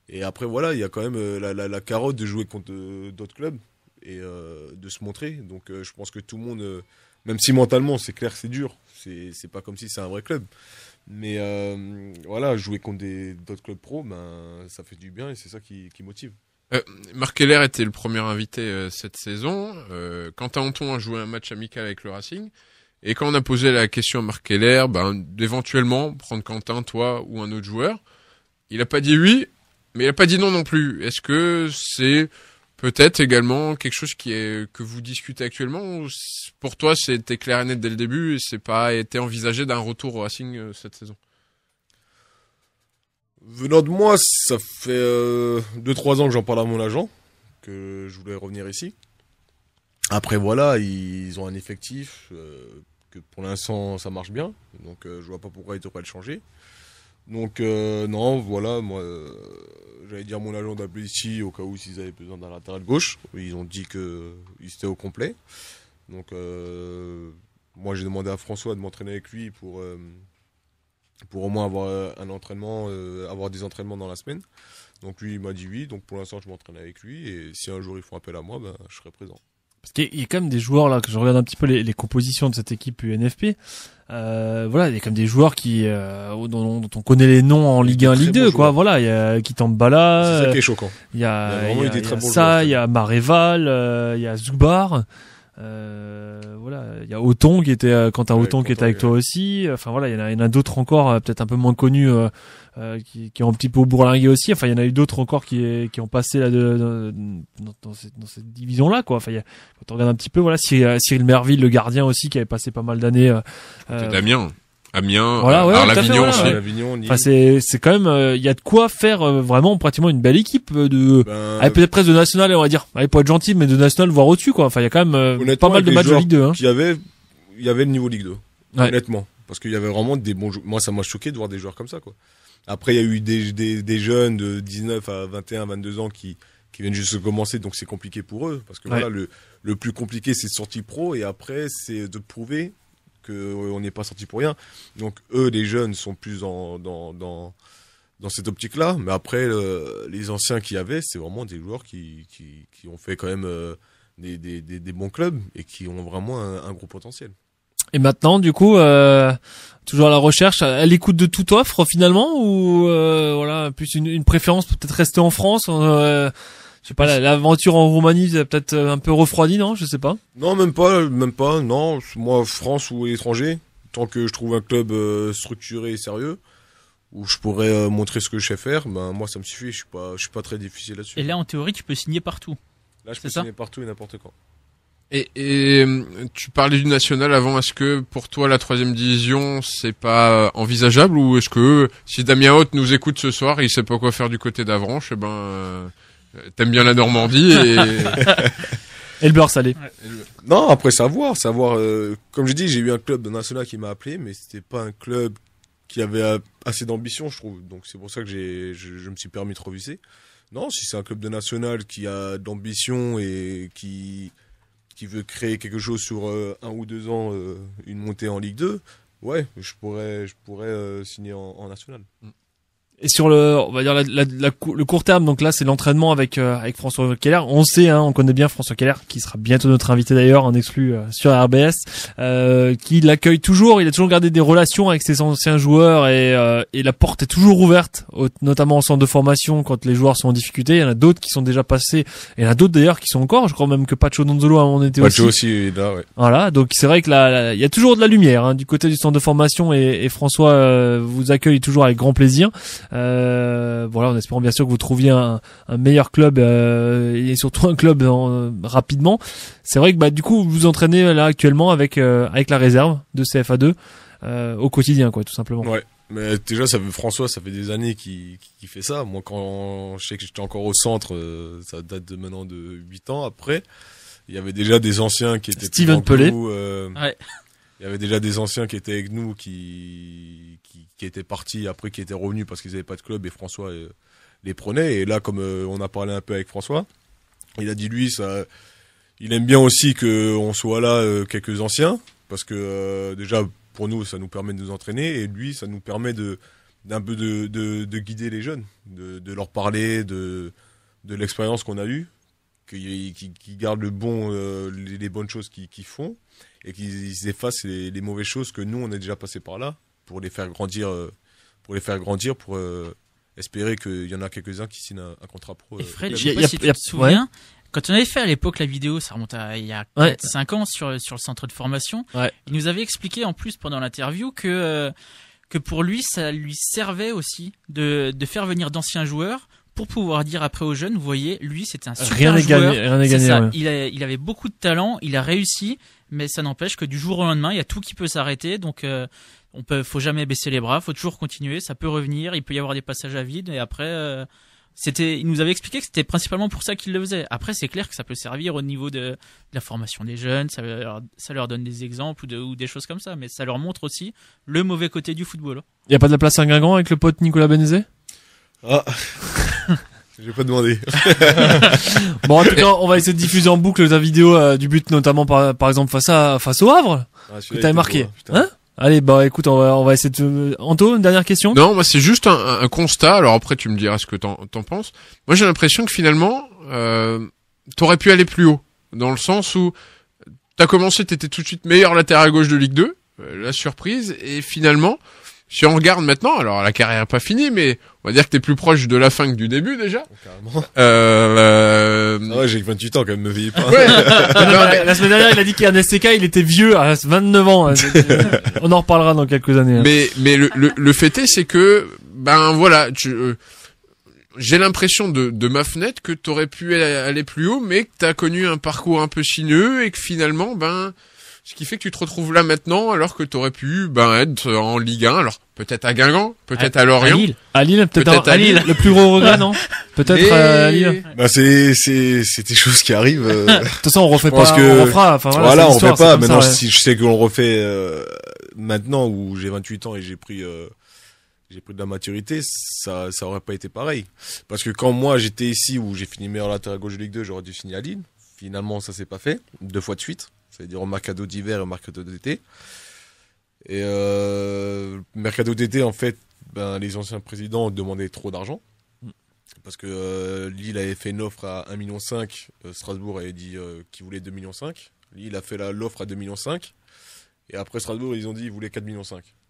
Et après, voilà, il y a quand même la, carotte de jouer contre d'autres clubs et de se montrer. Donc je pense que tout le monde, même si mentalement, c'est clair, c'est dur. C'est pas comme si c'est un vrai club. Mais voilà, jouer contre d'autres clubs pro, ben, ça fait du bien et c'est ça qui, motive. Marc Keller était le premier invité cette saison. Euh, Quentin Anton a joué un match amical avec le Racing. Et quand on a posé la question à Marc Keller, ben, d'éventuellement prendre Quentin, toi ou un autre joueur, il n'a pas dit oui, mais il n'a pas dit non non plus. Est-ce que c'est peut-être également quelque chose qui est, que vous discutez actuellement Pour toi, c'était clair et net dès le début et c'est pas été envisagé d'un retour au Racing euh, cette saison Venant de moi, ça fait 2-3 euh, ans que j'en parle à mon agent, que je voulais revenir ici. Après voilà, ils ont un effectif euh, pour l'instant ça marche bien. Donc euh, je vois pas pourquoi ils pas le changer. Donc euh, non, voilà, moi euh, j'allais dire mon agent d'appeler ici au cas où s'ils avaient besoin d'un latéral gauche. Ils ont dit que étaient au complet. Donc moi j'ai demandé à François de m'entraîner avec lui pour pour au moins avoir un entraînement, avoir des entraînements dans la semaine. Donc lui il m'a dit oui. Donc pour l'instant je m'entraîne avec lui et si un jour ils font appel à moi, ben, je serai présent parce qu'il y a quand même des joueurs là que je regarde un petit peu les, compositions de cette équipe UNFP. voilà, il y a quand même des joueurs qui dont, on connaît les noms en Ligue 1, Ligue 2, quoi. Voilà, il y a C'est ça qui est choquant. Il y a, ça, il y a Maréval, il y a Zubar. voilà, il y a Othon qui était quand ouais, Oton qui était avec toi aussi. Enfin voilà, il y en a, a d'autres encore peut-être un peu moins connus euh, qui, ont un petit peu bourlingué aussi. Enfin, il y en a eu d'autres encore qui, ont passé de, dans, cette, division là, quoi. Enfin, quand on regarde un petit peu, voilà, euh, Cyril, Merville, le gardien aussi, qui avait passé pas mal d'années. Euh, euh Damien. Amiens, voilà, ouais, aussi. Enfin, c'est quand même il y a de quoi faire vraiment pratiquement une belle équipe de ben, avec peut-être presque de national on va dire. pour être gentil mais de national voire au-dessus quoi. Enfin il y a quand même pas mal de matchs de Ligue 2 hein. Il y avait il y avait le niveau Ligue 2. Honnêtement parce qu'il y avait vraiment des bons joueurs. Moi ça m'a choqué de voir des joueurs comme ça quoi. Après, il y a eu des, jeunes de 19 à 21, 22 ans qui, viennent juste de commencer, donc c'est compliqué pour eux. Parce que voilà, le, plus compliqué, c'est de sortir pro, et après, c'est de prouver qu'on euh, n'est pas sorti pour rien. Donc eux, les jeunes, sont plus dans, dans, dans, cette optique-là. Mais après, les anciens qui avaient, c'est vraiment des joueurs qui, ont fait quand même euh, des, bons clubs et qui ont vraiment un gros potentiel. Et maintenant, du coup, euh, toujours à la recherche, à l'écoute de tout offre finalement, ou euh, voilà, plus une, une préférence peut-être rester en France. Euh, je sais pas, l'aventure en Roumanie peut-être euh, un peu refroidi, non Je sais pas. Non, même pas, même pas. Non, moi, France ou étranger, tant que je trouve un club structuré et sérieux où je pourrais montrer ce que je sais faire, ben moi ça me suffit. Je suis pas, je suis pas très difficile là-dessus. Et là, en théorie, tu peux signer partout. Là, je peux signer partout et n'importe quand. Et, hum, tu parlais du national avant. Est-ce que pour toi la troisième division c'est pas euh, envisageable ou est-ce que si Damien Haute nous écoute ce soir, il sait pas quoi faire du côté d'Avranches, et eh ben euh, t'aimes bien la Normandie et, et le beurre salé. Non, après savoir, savoir. Euh, comme je dis, j'ai eu un club de national qui m'a appelé, mais c'était pas un club qui avait euh, assez d'ambition, je trouve. Donc c'est pour ça que j'ai, je, me suis permis de reviser. Non, si c'est un club de national qui a d'ambition et qui veut créer quelque chose sur euh, un ou deux ans, euh, une montée en Ligue 2, ouais, je pourrais, je pourrais euh, signer en, national. Mm. Et sur le, on va dire le court terme, donc là c'est l'entraînement avec euh, avec François Keller. On sait, hein, on connaît bien François Keller, qui sera bientôt notre invité d'ailleurs en exclu euh, sur RBS, euh, qui l'accueille toujours. Il a toujours gardé des relations avec ses anciens joueurs et, euh, et la porte est toujours ouverte, notamment au centre de formation quand les joueurs sont en difficulté. Il y en a d'autres qui sont déjà passés, et il y en a d'autres d'ailleurs qui sont encore. Je crois même que Pacho Donzolo a en été Pacho aussi. aussi là, ouais. Voilà, donc c'est vrai que là, il y a toujours de la lumière hein, du côté du centre de formation et, et François vous accueille toujours avec grand plaisir. Euh, voilà, en espérant bien sûr que vous trouviez un, un meilleur club euh, et surtout un club rapidement. C'est vrai que bah du coup vous vous entraînez là actuellement avec euh, avec la réserve de CFA2 au quotidien quoi, tout simplement. Ouais. Mais déjà, ça veut François, ça fait des années qu'il fait ça. Moi, quand je sais que j'étais encore au centre, ça date de maintenant de 8 ans après. Il y avait déjà des anciens qui étaient... Steven Pelé. ouais. Il y avait déjà des anciens qui étaient avec nous, qui, qui, étaient partis, après qui étaient revenus parce qu'ils n'avaient pas de club, et François euh, les prenait. Et là, comme euh, on a parlé un peu avec François, il a dit lui, ça, il aime bien aussi qu'on soit là euh, quelques anciens, parce que déjà, pour nous, ça nous permet de nous entraîner, et lui, ça nous permet de d'un peu de, de, guider les jeunes, de, leur parler de, de l'expérience qu'on a eue, qu'ils qui gardent le bon, les, bonnes choses qu'ils font et qu'ils effacent les, mauvaises choses que nous on est déjà passé par là pour les faire grandir, euh, pour les faire grandir, pour euh, espérer qu'il y en a quelques uns qui signent un, contrat pro. Euh. Fred, je sais te souviens. Quand on avait fait à l'époque la vidéo, ça remonte à il y a 5 ans sur, sur le centre de formation, il nous avait expliqué en plus pendant l'interview que, que pour lui, ça lui servait aussi de, de faire venir d'anciens joueurs pour pouvoir dire après aux jeunes, vous voyez, lui c'était un super rien joueur. rien n'est gagné. Il, avait beaucoup de talent, il a réussi, mais ça n'empêche que du jour au lendemain, il y a tout qui peut s'arrêter. Donc euh, on peut, faut jamais baisser les bras, faut toujours continuer. Ça peut revenir, il peut y avoir des passages à vide, et après. Euh, c'était, il nous avait expliqué que c'était principalement pour ça qu'il le faisait. Après, c'est clair que ça peut servir au niveau de, la formation des jeunes, ça leur, ça leur donne des exemples ou, des choses comme ça, mais ça leur montre aussi le mauvais côté du football. Il n'y a pas de la place à Guingamp avec le pote Nicolas Benezet ah. J'ai pas demandé. bon, en tout cas, on va essayer de diffuser en boucle ta vidéo euh, du but, notamment par, par exemple face à face au Havre, ah, que marqué. Hein, hein Allez, bah écoute, on va, on va essayer de. Euh, Anto, une dernière question Non, moi c'est juste un, constat. Alors après, tu me diras ce que t'en en penses. Moi, j'ai l'impression que finalement, euh, t'aurais pu aller plus haut, dans le sens où t'as commencé, t'étais tout de suite meilleur latéral gauche de Ligue 2, euh, la surprise, et finalement, si on regarde maintenant, alors la carrière n'est pas finie, mais on va dire que t'es plus proche de la fin que du début déjà. Oh, euh, euh ah Ouais, j'ai 28 ans quand même, me vieillis pas. la, semaine dernière, il a dit qu'un STK, il était vieux à 29 ans. Hein. on en reparlera dans quelques années. Hein. Mais mais le le, fait est, c'est que ben voilà, euh, j'ai l'impression de, de ma fenêtre que t'aurais pu aller plus haut, mais que t'as connu un parcours un peu sinueux et que finalement ben ce qui fait que tu te retrouves là maintenant alors que tu aurais pu ben, être en Ligue 1. Alors peut-être à Guingamp, peut-être à, Lorient. À Lille, à Lille peut-être à, Lille. Le plus gros regret, non Peut-être euh, à Lille. Bah c'est c'est c'est des choses qui arrivent. Euh. de toute façon, on refait pas. Que... On refera. Enfin, voilà, voilà on refait pas. Maintenant, si je sais qu'on refait euh, maintenant où j'ai 28 ans et j'ai pris. j'ai pris de la maturité, ça, ça aurait pas été pareil. Parce que quand moi j'étais ici où j'ai fini meilleur latéral gauche de Ligue 2, j'aurais dû finir à Lille. Finalement, ça s'est pas fait, deux fois de suite c'est-à-dire au mercado d'hiver et au mercado d'été. Et euh, mercado d'été, en fait, ben, les anciens présidents ont demandé trop d'argent. Mm. Parce que euh, Lille avait fait une offre à 1,5 million, euh, Strasbourg avait dit euh, qu'il voulait 2,5 millions. Lille a fait l'offre à 2,5 millions. Et après Strasbourg, ils ont dit qu'ils voulaient 4,5 millions.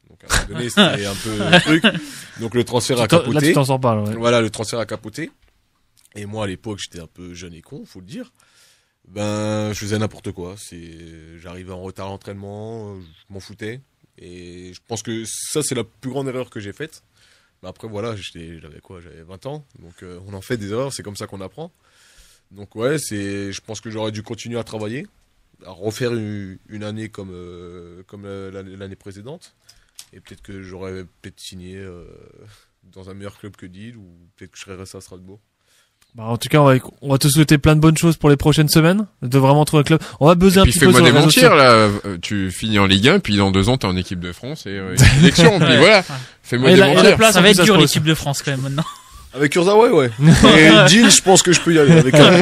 Donc à un moment donné, c'était un peu le truc. Donc le transfert a capoté. Là, tu Voilà, le transfert a capoté. Et moi, à l'époque, j'étais un peu jeune et con, faut le dire. Ben, je faisais n'importe quoi. C'est, j'arrivais en retard à l'entraînement, je m'en foutais. Et je pense que ça, c'est la plus grande erreur que j'ai faite. Ben, après, voilà, j'avais quoi J'avais 20 ans. Donc, euh, on en fait des erreurs, c'est comme ça qu'on apprend. Donc, ouais, c'est, je pense que j'aurais dû continuer à travailler, à refaire une, année comme, euh, comme euh, l'année précédente. Et peut-être que j'aurais peut-être signé dans un meilleur club que Lille, ou peut-être que je serais resté à Strasbourg. Bah en tout cas, on va, te souhaiter plein de bonnes choses pour les prochaines semaines. De vraiment trouver un club. On va buzzer un petit peu fais-moi démentir, là. Euh, tu finis en Ligue 1, puis dans deux ans, t'es en équipe de France et euh, élection. puis voilà. Fais-moi démentir. La, place, ça va être dur l'équipe de France quand même maintenant. Avec Urzawa, ouais. Et Jean, je pense que je peux y aller. Avec un,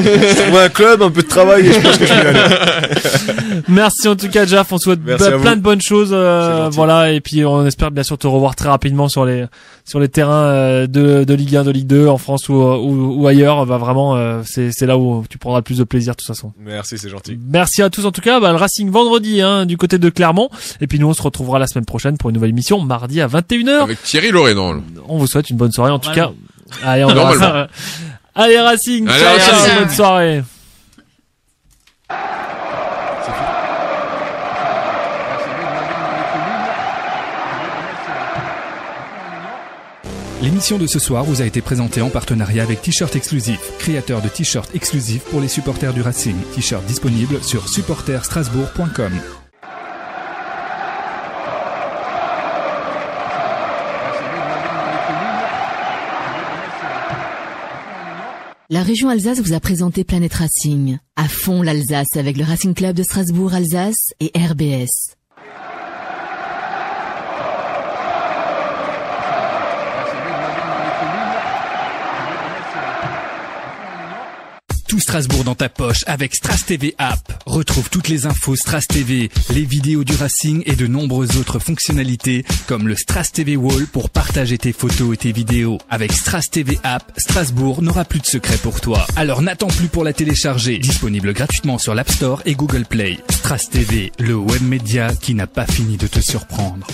un club, un peu de travail, et je pense que je peux y aller. Merci en tout cas, Jaff. On souhaite plein de bonnes choses. Euh, voilà, et puis on espère bien sûr te revoir très rapidement sur les sur les terrains euh, de, de Ligue 1, de Ligue 2, en France euh, ou, ou, ailleurs. Bah, vraiment, c'est c'est là où tu prendras le plus de plaisir, de toute façon. Merci, c'est gentil. Merci à tous en tout cas. Bah, le Racing vendredi, hein, du côté de Clermont. Et puis nous, on se retrouvera la semaine prochaine pour une nouvelle émission, mardi à 21h. Avec Thierry Lorénon. On vous souhaite une bonne soirée en tout cas. Allez, on Allez, Racing. ciao, bonne soirée. L'émission de ce soir vous a été présentée en partenariat avec T-shirt exclusif, créateur de t shirt exclusifs pour les supporters du Racing. T-shirt disponible sur supporterstrasbourg.com. La région Alsace vous a présenté Planète Racing. À fond l'Alsace avec le Racing Club de Strasbourg Alsace et RBS. Strasbourg dans ta poche avec Stras TV App. Retrouve toutes les infos Stras TV, les vidéos du Racing et de nombreuses autres fonctionnalités comme le Stras TV Wall pour partager tes photos et tes vidéos. Avec Stras TV App, Strasbourg n'aura plus de secret pour toi. Alors n'attends plus pour la télécharger. Disponible gratuitement sur l'App Store et Google Play. Stras TV, le web média qui n'a pas fini de te surprendre.